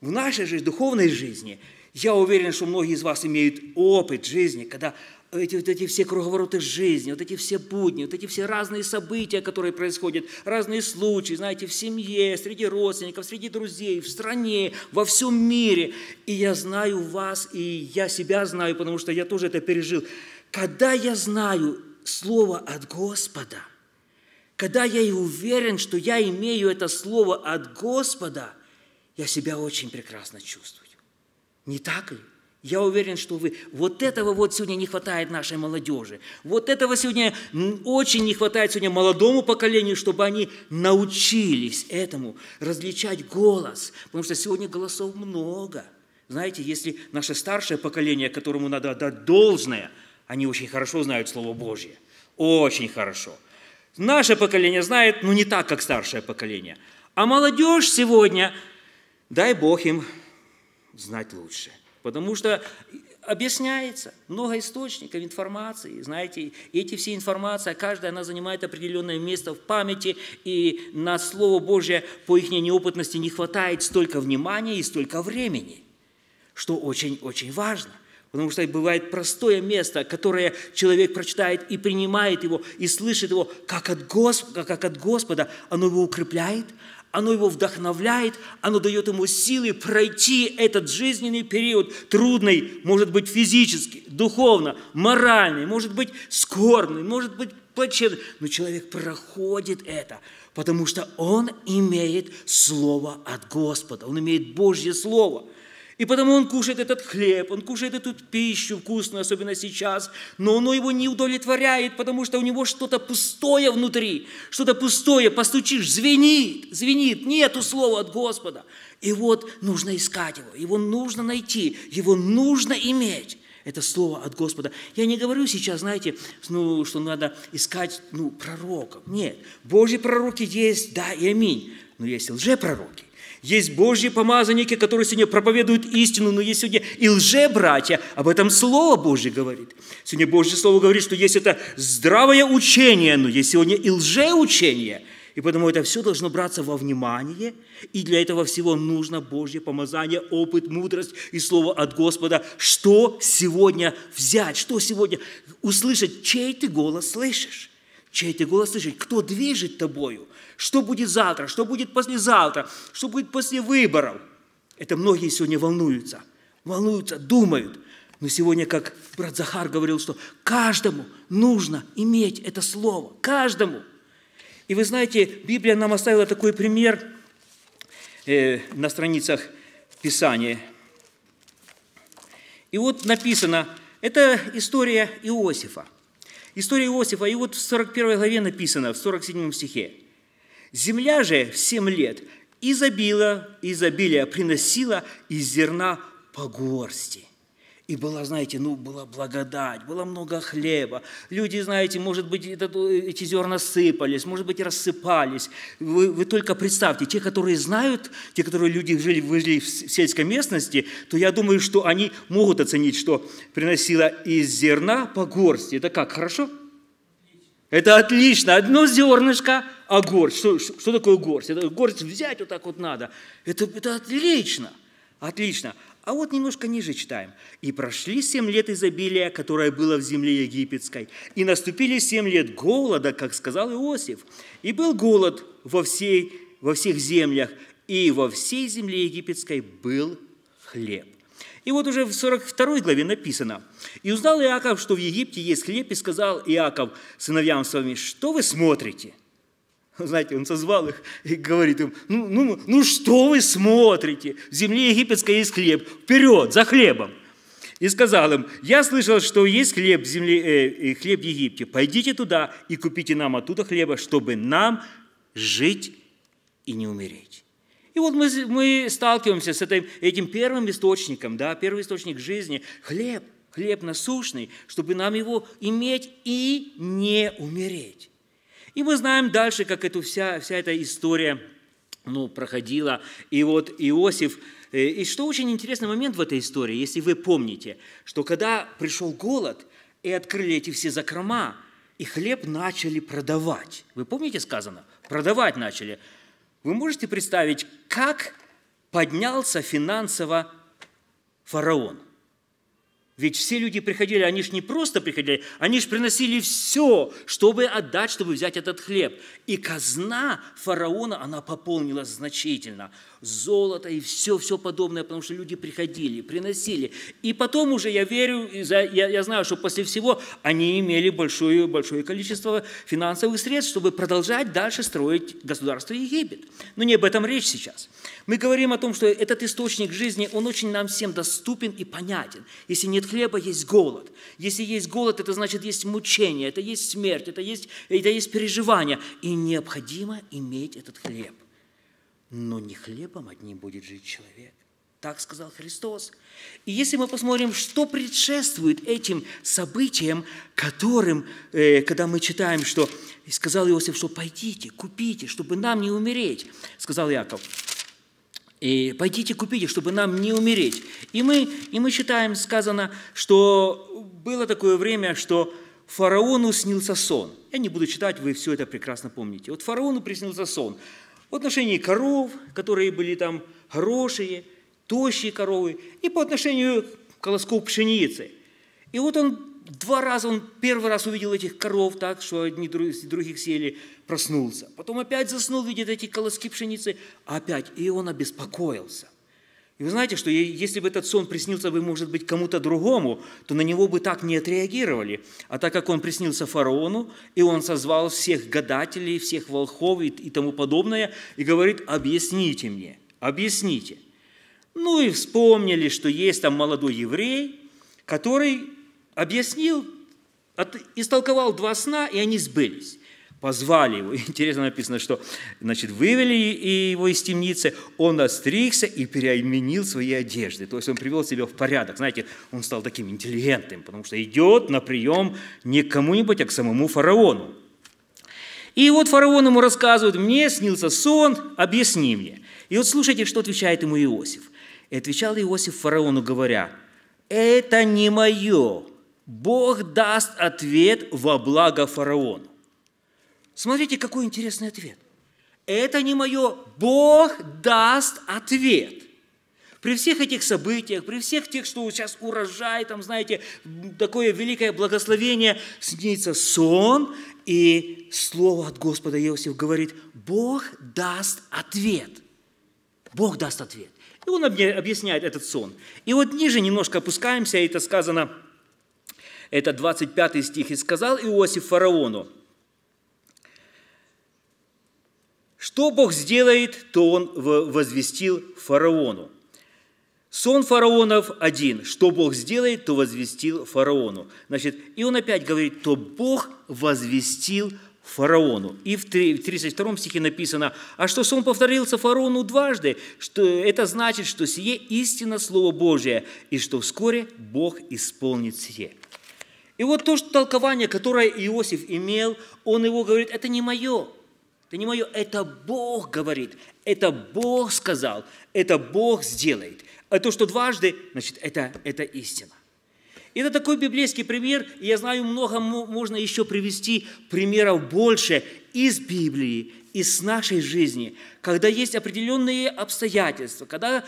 В нашей же духовной жизни, я уверен, что многие из вас имеют опыт жизни, когда эти, вот эти все круговороты жизни, вот эти все будни, вот эти все разные события, которые происходят, разные случаи, знаете, в семье, среди родственников, среди друзей, в стране, во всем мире. И я знаю вас, и я себя знаю, потому что я тоже это пережил. Когда я знаю Слово от Господа, когда я и уверен, что я имею это Слово от Господа, я себя очень прекрасно чувствую. Не так ли? Я уверен, что вы... Вот этого вот сегодня не хватает нашей молодежи. Вот этого сегодня очень не хватает сегодня молодому поколению, чтобы они научились этому, различать голос. Потому что сегодня голосов много. Знаете, если наше старшее поколение, которому надо отдать должное, они очень хорошо знают Слово Божье. Очень хорошо. Наше поколение знает, но ну, не так, как старшее поколение. А молодежь сегодня, дай Бог им знать лучше – Потому что объясняется много источников информации, знаете, эти все информация, каждая она занимает определенное место в памяти, и на Слово Божье по их неопытности не хватает столько внимания и столько времени, что очень-очень важно. Потому что бывает простое место, которое человек прочитает и принимает его, и слышит его, как от, Господа, как от Господа, оно его укрепляет, оно его вдохновляет, оно дает ему силы пройти этот жизненный период, трудный, может быть, физически, духовно, моральный, может быть, скорбный, может быть, плачевный. Но человек проходит это, потому что он имеет Слово от Господа, он имеет Божье Слово – и потому он кушает этот хлеб, он кушает эту пищу вкусную, особенно сейчас, но оно его не удовлетворяет, потому что у него что-то пустое внутри, что-то пустое, постучишь, звенит, звенит, нету слова от Господа. И вот нужно искать его, его нужно найти, его нужно иметь. Это слово от Господа. Я не говорю сейчас, знаете, ну, что надо искать ну, пророков. Нет, Божьи пророки есть, да и аминь. Но есть лжепророки. Есть Божьи помазанники, которые сегодня проповедуют истину, но есть сегодня и лже-братья. Об этом Слово Божье говорит. Сегодня Божье Слово говорит, что есть это здравое учение, но есть сегодня и лже-учение. И поэтому это все должно браться во внимание, и для этого всего нужно Божье помазание, опыт, мудрость и слово от Господа, что сегодня взять, что сегодня услышать, чей ты голос слышишь, чей ты голос слышишь, кто движет тобою. Что будет завтра? Что будет послезавтра? Что будет после выборов? Это многие сегодня волнуются. Волнуются, думают. Но сегодня, как брат Захар говорил, что каждому нужно иметь это слово. Каждому. И вы знаете, Библия нам оставила такой пример э, на страницах Писания. И вот написано, это история Иосифа. История Иосифа, и вот в 41 главе написано, в 47 стихе. Земля же в семь лет изобила, изобилие приносила из зерна по горсти. И была, знаете, ну, была благодать, было много хлеба. Люди, знаете, может быть, это, эти зерна сыпались, может быть, рассыпались. Вы, вы только представьте, те, которые знают, те, которые люди жили, выжили в сельской местности, то я думаю, что они могут оценить, что приносила из зерна по горсти. Это как, хорошо? Хорошо. Это отлично. Одно зернышко, а горсть. Что, что такое горсть? Это горсть взять вот так вот надо. Это, это отлично. Отлично. А вот немножко ниже читаем. «И прошли семь лет изобилия, которое было в земле египетской, и наступили семь лет голода, как сказал Иосиф. И был голод во, всей, во всех землях, и во всей земле египетской был хлеб». И вот уже в 42 главе написано, «И узнал Иаков, что в Египте есть хлеб, и сказал Иаков сыновьям своим, что вы смотрите?» Знаете, он созвал их и говорит им, ну, ну, ну что вы смотрите? В земле египетской есть хлеб, вперед, за хлебом. И сказал им, я слышал, что есть хлеб, в земле, э, хлеб в Египте, пойдите туда и купите нам оттуда хлеба, чтобы нам жить и не умереть. И вот мы, мы сталкиваемся с этим, этим первым источником, да, первый источник жизни – хлеб, хлеб насущный, чтобы нам его иметь и не умереть. И мы знаем дальше, как эту вся, вся эта история ну, проходила. И вот Иосиф, э, и что очень интересный момент в этой истории, если вы помните, что когда пришел голод, и открыли эти все закрома, и хлеб начали продавать. Вы помните сказано? Продавать начали. Вы можете представить, как поднялся финансово фараон – ведь все люди приходили, они же не просто приходили, они же приносили все, чтобы отдать, чтобы взять этот хлеб. И казна фараона, она пополнилась значительно. Золото и все-все подобное, потому что люди приходили, приносили. И потом уже, я верю, я знаю, что после всего они имели большое, большое количество финансовых средств, чтобы продолжать дальше строить государство Египет. Но не об этом речь сейчас. Сейчас. Мы говорим о том, что этот источник жизни, он очень нам всем доступен и понятен. Если нет хлеба, есть голод. Если есть голод, это значит есть мучение, это есть смерть, это есть, это есть переживание. И необходимо иметь этот хлеб. Но не хлебом одним будет жить человек. Так сказал Христос. И если мы посмотрим, что предшествует этим событиям, которым, э, когда мы читаем, что сказал Иосиф, что пойдите, купите, чтобы нам не умереть, сказал Яков. И пойдите купите, чтобы нам не умереть. И мы, и мы читаем, сказано, что было такое время, что фараону снился сон. Я не буду читать, вы все это прекрасно помните. Вот фараону приснился сон. В отношении коров, которые были там хорошие, тощие коровы, и по отношению колосков пшеницы. И вот он Два раза он первый раз увидел этих коров так, что одни других сели, проснулся. Потом опять заснул, видит эти колоски пшеницы, опять, и он обеспокоился. И вы знаете, что если бы этот сон приснился бы, может быть, кому-то другому, то на него бы так не отреагировали. А так как он приснился фараону, и он созвал всех гадателей, всех волхов и тому подобное, и говорит, объясните мне, объясните. Ну и вспомнили, что есть там молодой еврей, который объяснил, от, истолковал два сна, и они сбылись. Позвали его. Интересно написано, что значит, вывели его из темницы, он остригся и переменил свои одежды. То есть он привел себя в порядок. Знаете, он стал таким интеллигентным, потому что идет на прием не к кому-нибудь, а к самому фараону. И вот фараон ему рассказывает, мне снился сон, объясни мне. И вот слушайте, что отвечает ему Иосиф. И отвечал Иосиф фараону, говоря, это не мое, Бог даст ответ во благо фараону. Смотрите, какой интересный ответ. Это не мое, Бог даст ответ. При всех этих событиях, при всех тех, что сейчас урожай, там, знаете, такое великое благословение, снится сон, и слово от Господа Иосиф говорит, Бог даст ответ. Бог даст ответ. И он объясняет этот сон. И вот ниже немножко опускаемся, и это сказано – это 25 стих. «И сказал Иосиф фараону, что Бог сделает, то он возвестил фараону. Сон фараонов один. Что Бог сделает, то возвестил фараону. Значит, и он опять говорит, то Бог возвестил фараону. И в 32 стихе написано, а что сон повторился фараону дважды, что это значит, что сие истинно Слово Божие, и что вскоре Бог исполнит сие. И вот то что толкование, которое Иосиф имел, он его говорит, это не мое, это не мое, это Бог говорит, это Бог сказал, это Бог сделает. А то, что дважды, значит, это, это истина. Это такой библейский пример, и я знаю, много можно еще привести примеров больше из Библии, из нашей жизни, когда есть определенные обстоятельства, когда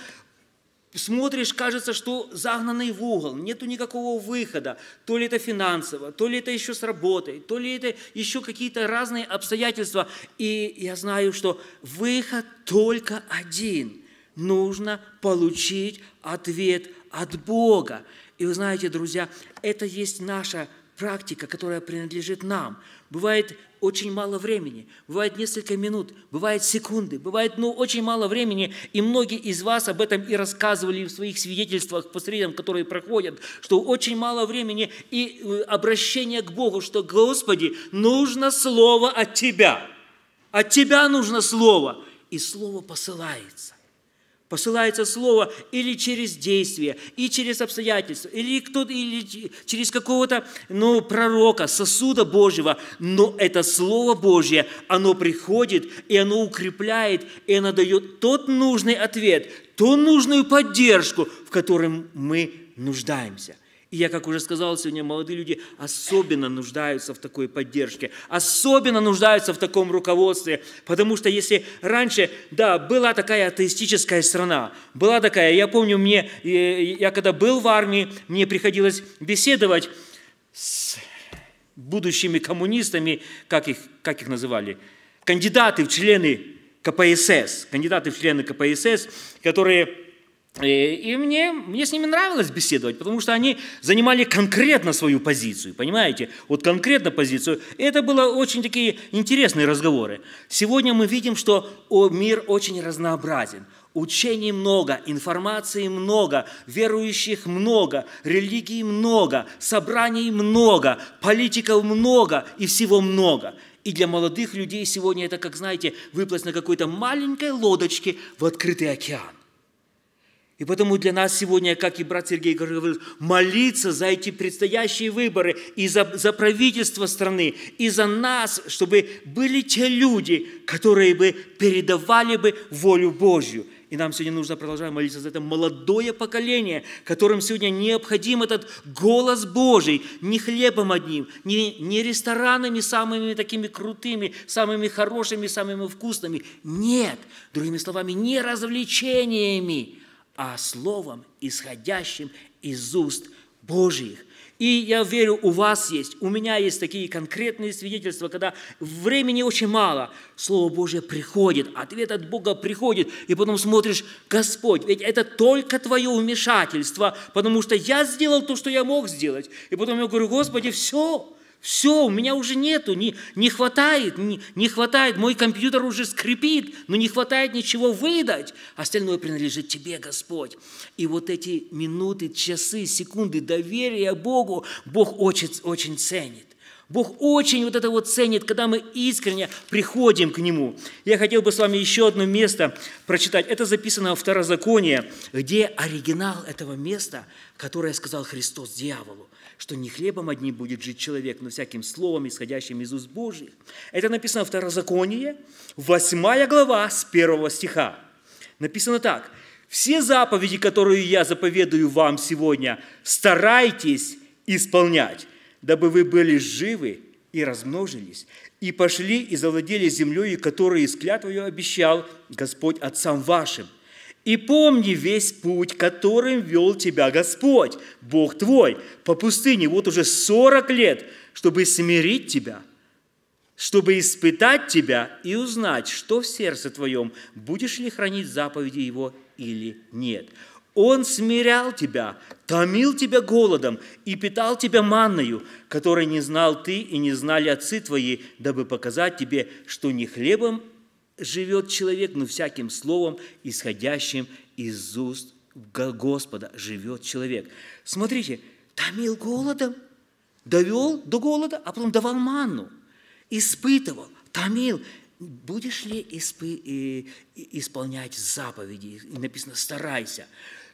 Смотришь, кажется, что загнанный в угол, нету никакого выхода. То ли это финансово, то ли это еще с работой, то ли это еще какие-то разные обстоятельства. И я знаю, что выход только один. Нужно получить ответ от Бога. И вы знаете, друзья, это есть наша практика, которая принадлежит нам. Бывает, очень мало времени, бывает несколько минут, бывает секунды, бывает ну, очень мало времени, и многие из вас об этом и рассказывали в своих свидетельствах по средам, которые проходят, что очень мало времени и э, обращение к Богу, что «Господи, нужно слово от Тебя, от Тебя нужно слово», и слово посылается. Посылается слово или через действие, и через обстоятельства, или, кто или через какого-то ну, пророка, сосуда Божьего. Но это Слово Божье, оно приходит, и оно укрепляет, и оно дает тот нужный ответ, ту нужную поддержку, в котором мы нуждаемся. И я, как уже сказал сегодня, молодые люди особенно нуждаются в такой поддержке, особенно нуждаются в таком руководстве, потому что если раньше, да, была такая атеистическая страна, была такая, я помню, мне, я когда был в армии, мне приходилось беседовать с будущими коммунистами, как их, как их называли, кандидаты в члены КПСС, кандидаты в члены КПСС, которые и, э, и мне, мне с ними нравилось беседовать, потому что они занимали конкретно свою позицию, понимаете? Вот конкретно позицию. Это были очень такие интересные разговоры. Сегодня мы видим, что мир очень разнообразен. Учений много, информации много, верующих много, религий много, собраний много, политиков много и всего много. И для молодых людей сегодня это, как знаете, выплыть на какой-то маленькой лодочке в открытый океан. И поэтому для нас сегодня, как и брат Сергей говорил, молиться за эти предстоящие выборы и за, за правительство страны, и за нас, чтобы были те люди, которые бы передавали бы волю Божью. И нам сегодня нужно продолжать молиться за это молодое поколение, которым сегодня необходим этот голос Божий, не хлебом одним, не, не ресторанами самыми такими крутыми, самыми хорошими, самыми вкусными. Нет, другими словами, не развлечениями, а словом, исходящим из уст Божьих. И я верю, у вас есть, у меня есть такие конкретные свидетельства, когда времени очень мало, Слово Божье приходит, ответ от Бога приходит, и потом смотришь, Господь, ведь это только Твое вмешательство, потому что я сделал то, что я мог сделать. И потом я говорю, Господи, все, все, у меня уже нету, не, не хватает, не, не хватает, мой компьютер уже скрипит, но не хватает ничего выдать. Остальное принадлежит Тебе, Господь. И вот эти минуты, часы, секунды доверия Богу Бог очень, очень ценит. Бог очень вот это вот ценит, когда мы искренне приходим к Нему. Я хотел бы с вами еще одно место прочитать. Это записано во Второзаконии, где оригинал этого места, которое сказал Христос дьяволу что не хлебом одним будет жить человек, но всяким словом, исходящим из уст Божьих. Это написано в Второзаконии, 8 глава, с 1 стиха. Написано так. «Все заповеди, которые я заповедую вам сегодня, старайтесь исполнять, дабы вы были живы и размножились, и пошли и завладели землей, которую из клятвою обещал Господь отцам вашим – и помни весь путь, которым вел тебя Господь, Бог твой, по пустыне вот уже 40 лет, чтобы смирить тебя, чтобы испытать тебя и узнать, что в сердце твоем, будешь ли хранить заповеди Его или нет. Он смирял тебя, томил тебя голодом и питал тебя манною, которой не знал ты и не знали отцы твои, дабы показать тебе, что не хлебом живет человек, но всяким словом, исходящим из уст Господа, живет человек. Смотрите, томил голодом, довел до голода, а потом давал манну, испытывал, томил. Будешь ли испы... Э, исполнять заповеди? И написано «старайся»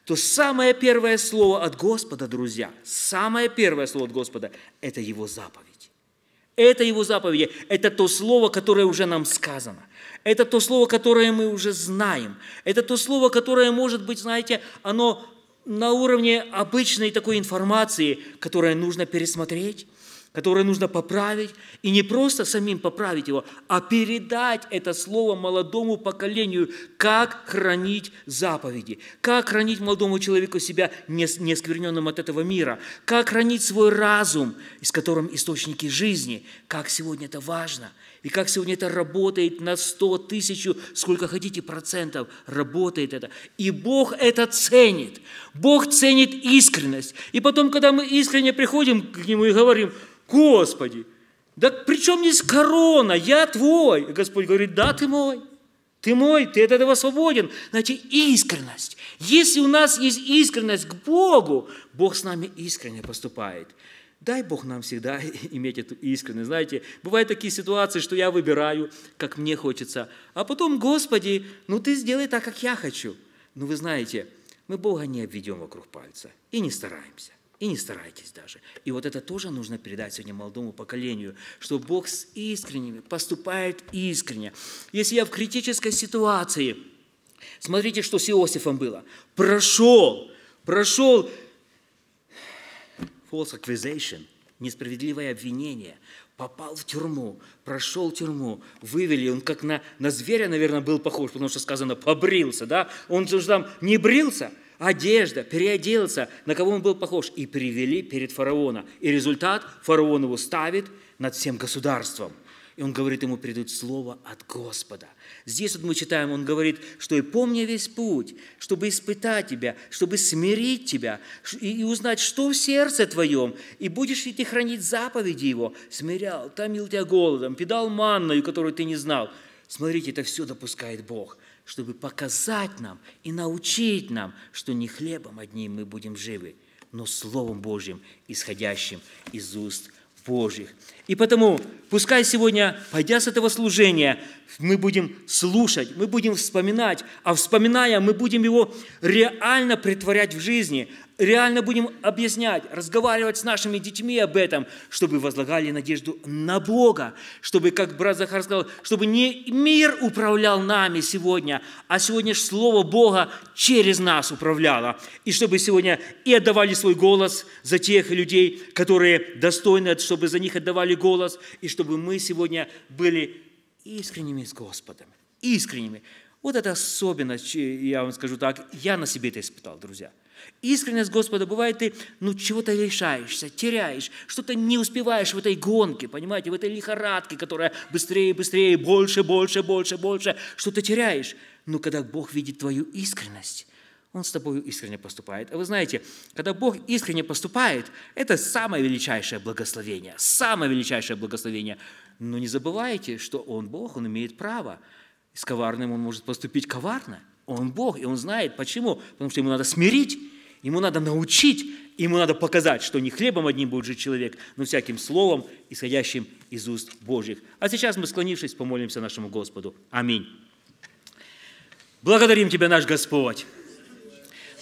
то самое первое слово от Господа, друзья, самое первое слово от Господа – это Его заповедь. Это Его заповедь, это то слово, которое уже нам сказано – это то слово, которое мы уже знаем. Это то слово, которое, может быть, знаете, оно на уровне обычной такой информации, которое нужно пересмотреть, которое нужно поправить, и не просто самим поправить его, а передать это слово молодому поколению, как хранить заповеди, как хранить молодому человеку себя неоскверненным от этого мира, как хранить свой разум, из которым источники жизни, как сегодня это важно – и как сегодня это работает на сто, тысячу, сколько хотите процентов работает это. И Бог это ценит. Бог ценит искренность. И потом, когда мы искренне приходим к Нему и говорим, Господи, да при чем здесь корона? Я твой. И Господь говорит, да, ты мой. Ты мой, ты от этого свободен. Значит, искренность. Если у нас есть искренность к Богу, Бог с нами искренне поступает. Дай Бог нам всегда иметь эту искренность. Знаете, бывают такие ситуации, что я выбираю, как мне хочется, а потом, Господи, ну Ты сделай так, как я хочу. Но ну, вы знаете, мы Бога не обведем вокруг пальца и не стараемся. И не старайтесь даже. И вот это тоже нужно передать сегодня молодому поколению, что Бог с искренними поступает искренне. Если я в критической ситуации, смотрите, что с Иосифом было. Прошел, прошел false accusation, несправедливое обвинение, попал в тюрьму, прошел тюрьму, вывели, он как на, на зверя, наверное, был похож, потому что сказано «побрился», да? Он же там не брился, одежда, переоделся, на кого он был похож, и привели перед фараона. И результат фараон его ставит над всем государством. И он говорит, ему придут слово от Господа. Здесь вот мы читаем, он говорит, что «и помни весь путь, чтобы испытать тебя, чтобы смирить тебя, и, и узнать, что в сердце твоем, и будешь ли ты хранить заповеди его, смирял, томил тебя голодом, педал манною, которую ты не знал». Смотрите, это все допускает Бог, чтобы показать нам и научить нам, что не хлебом одним мы будем живы, но Словом Божьим, исходящим из уст Божьих. И потому, пускай сегодня, пойдя с этого служения, мы будем слушать, мы будем вспоминать, а вспоминая, мы будем его реально притворять в жизни, реально будем объяснять, разговаривать с нашими детьми об этом, чтобы возлагали надежду на Бога, чтобы, как брат Захар сказал, чтобы не мир управлял нами сегодня, а сегодня же Слово Бога через нас управляло. И чтобы сегодня и отдавали свой голос за тех людей, которые достойны, чтобы за них отдавали голос, и чтобы мы сегодня были искренними с Господом, искренними. Вот это особенность, я вам скажу так, я на себе это испытал, друзья – Искренность Господа бывает, ты ну, чего-то лишаешься, теряешь, что-то не успеваешь в этой гонке, понимаете, в этой лихорадке, которая быстрее, быстрее, больше, больше, больше, больше, что-то теряешь. Но когда Бог видит твою искренность, Он с тобой искренне поступает. А вы знаете, когда Бог искренне поступает, это самое величайшее благословение, самое величайшее благословение. Но не забывайте, что Он Бог, Он имеет право. С коварным Он может поступить коварно – он Бог, и Он знает. Почему? Потому что Ему надо смирить, Ему надо научить, Ему надо показать, что не хлебом одним будет жить человек, но всяким словом, исходящим из уст Божьих. А сейчас мы, склонившись, помолимся нашему Господу. Аминь. Благодарим Тебя, наш Господь.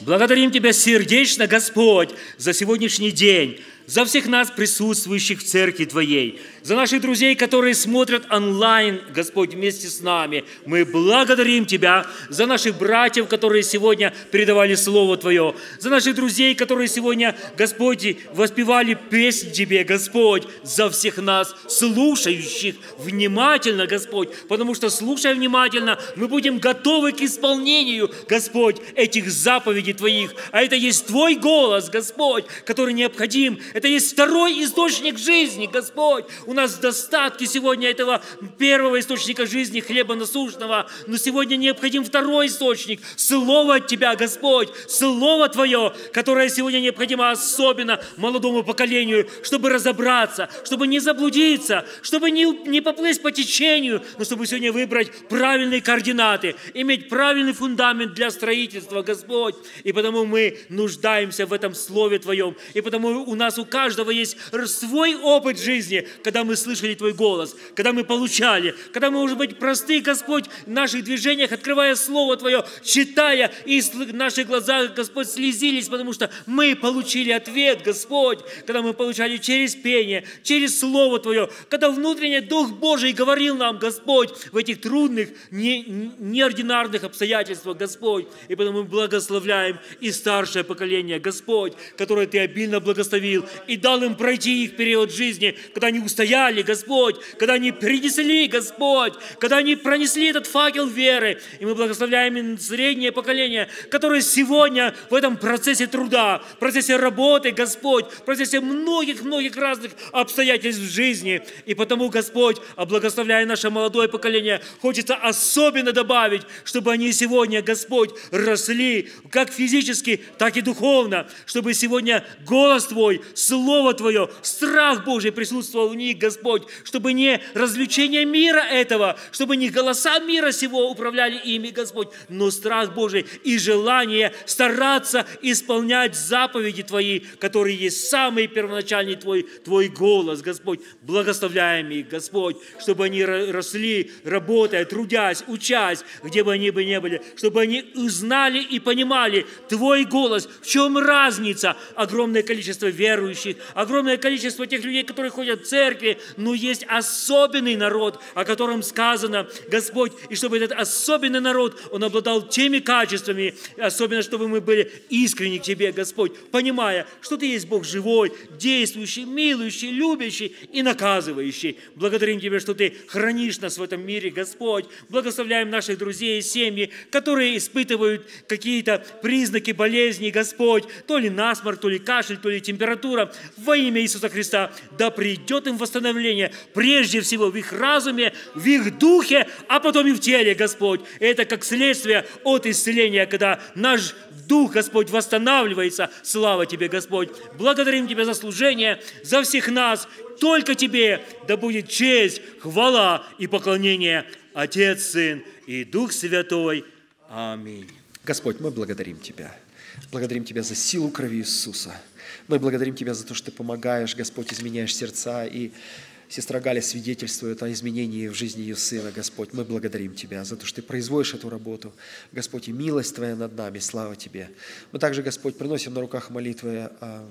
Благодарим Тебя сердечно, Господь, за сегодняшний день, за всех нас, присутствующих в церкви Твоей, за наших друзей, которые смотрят онлайн, Господь, вместе с нами. Мы благодарим Тебя за наших братьев, которые сегодня передавали Слово Твое, за наших друзей, которые сегодня, Господи, воспевали песнь Тебе, Господь, за всех нас, слушающих внимательно, Господь, потому что, слушая внимательно, мы будем готовы к исполнению, Господь, этих заповедей Твоих. А это есть Твой голос, Господь, который необходим это есть второй источник жизни, Господь. У нас достатки сегодня этого первого источника жизни, хлеба насущного. Но сегодня необходим второй источник. Слово от Тебя, Господь. Слово Твое, которое сегодня необходимо особенно молодому поколению, чтобы разобраться, чтобы не заблудиться, чтобы не, не поплыть по течению, но чтобы сегодня выбрать правильные координаты, иметь правильный фундамент для строительства, Господь. И потому мы нуждаемся в этом Слове Твоем. И потому у нас у у каждого есть свой опыт жизни, когда мы слышали Твой голос, когда мы получали, когда мы, может быть, просты, Господь, в наших движениях, открывая Слово Твое, читая, и наших глазах, Господь, слезились, потому что мы получили ответ, Господь, когда мы получали через пение, через Слово Твое, когда внутренний Дух Божий говорил нам, Господь, в этих трудных, не, неординарных обстоятельствах, Господь, и потому мы благословляем и старшее поколение, Господь, которое Ты обильно благословил, и дал им пройти их период жизни, когда они устояли, Господь, когда они принесли, Господь, когда они пронесли этот факел веры. И мы благословляем среднее поколение, которое сегодня в этом процессе труда, в процессе работы, Господь, в процессе многих-многих разных обстоятельств жизни. И потому, Господь, благословляя наше молодое поколение, хочется особенно добавить, чтобы они сегодня, Господь, росли как физически, так и духовно, чтобы сегодня голос Твой Слово Твое, страх Божий присутствовал в них, Господь, чтобы не развлечение мира этого, чтобы не голоса мира сего управляли ими, Господь, но страх Божий и желание стараться исполнять заповеди Твои, которые есть самый первоначальный Твой, Твой голос, Господь. Благословляем их, Господь, чтобы они росли, работая, трудясь, учась, где бы они бы не были, чтобы они узнали и понимали Твой голос, в чем разница огромное количество верующих, верующих, огромное количество тех людей, которые ходят в церкви, но есть особенный народ, о котором сказано Господь, и чтобы этот особенный народ, он обладал теми качествами, особенно чтобы мы были искренни к Тебе, Господь, понимая, что Ты есть Бог живой, действующий, милующий, любящий и наказывающий. Благодарим Тебя, что Ты хранишь нас в этом мире, Господь. Благословляем наших друзей и семьи, которые испытывают какие-то признаки болезни, Господь, то ли насморк, то ли кашель, то ли температура, во имя Иисуса Христа, да придет им восстановление, прежде всего в их разуме, в их духе, а потом и в теле, Господь. Это как следствие от исцеления, когда наш дух, Господь, восстанавливается. Слава Тебе, Господь. Благодарим Тебя за служение, за всех нас. Только Тебе да будет честь, хвала и поклонение. Отец, Сын и Дух Святой. Аминь. Господь, мы благодарим Тебя. Благодарим Тебя за силу крови Иисуса – мы благодарим Тебя за то, что Ты помогаешь, Господь, изменяешь сердца. И сестра Галя свидетельствует о изменении в жизни ее сына, Господь. Мы благодарим Тебя за то, что Ты производишь эту работу. Господь, и милость Твоя над нами, слава Тебе. Мы также, Господь, приносим на руках молитвы а,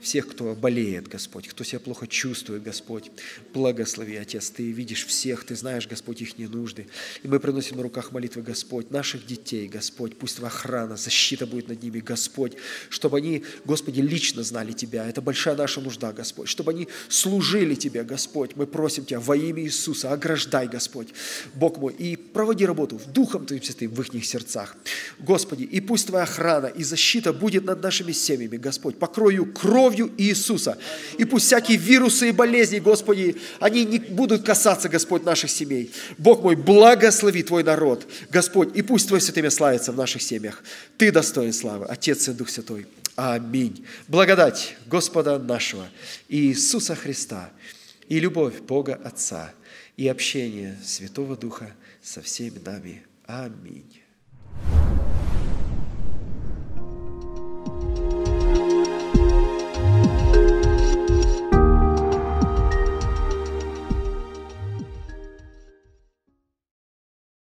всех, кто болеет, Господь, кто себя плохо чувствует, Господь. Благослови, Отец, Ты видишь всех, Ты знаешь, Господь, их нужды. И мы приносим на руках молитвы, Господь, наших детей, Господь, пусть Твоя охрана, защита будет над ними, Господь, чтобы они, Господи, лично знали Тебя. Это большая наша нужда, Господь, чтобы они служили Тебе, Господь. Мы просим Тебя во имя Иисуса, ограждай, Господь, Бог мой, и проводи работу в Духом Твоим Святым в их сердцах. Господи, и пусть Твоя охрана и защита будет над нашими семьями, Господь, покрою кровь кровью Иисуса. И пусть всякие вирусы и болезни, Господи, они не будут касаться, Господь, наших семей. Бог мой, благослови Твой народ, Господь, и пусть Твое святое славится в наших семьях. Ты достоин славы, Отец и Дух Святой. Аминь. Благодать Господа нашего Иисуса Христа и любовь Бога Отца и общение Святого Духа со всеми нами. Аминь.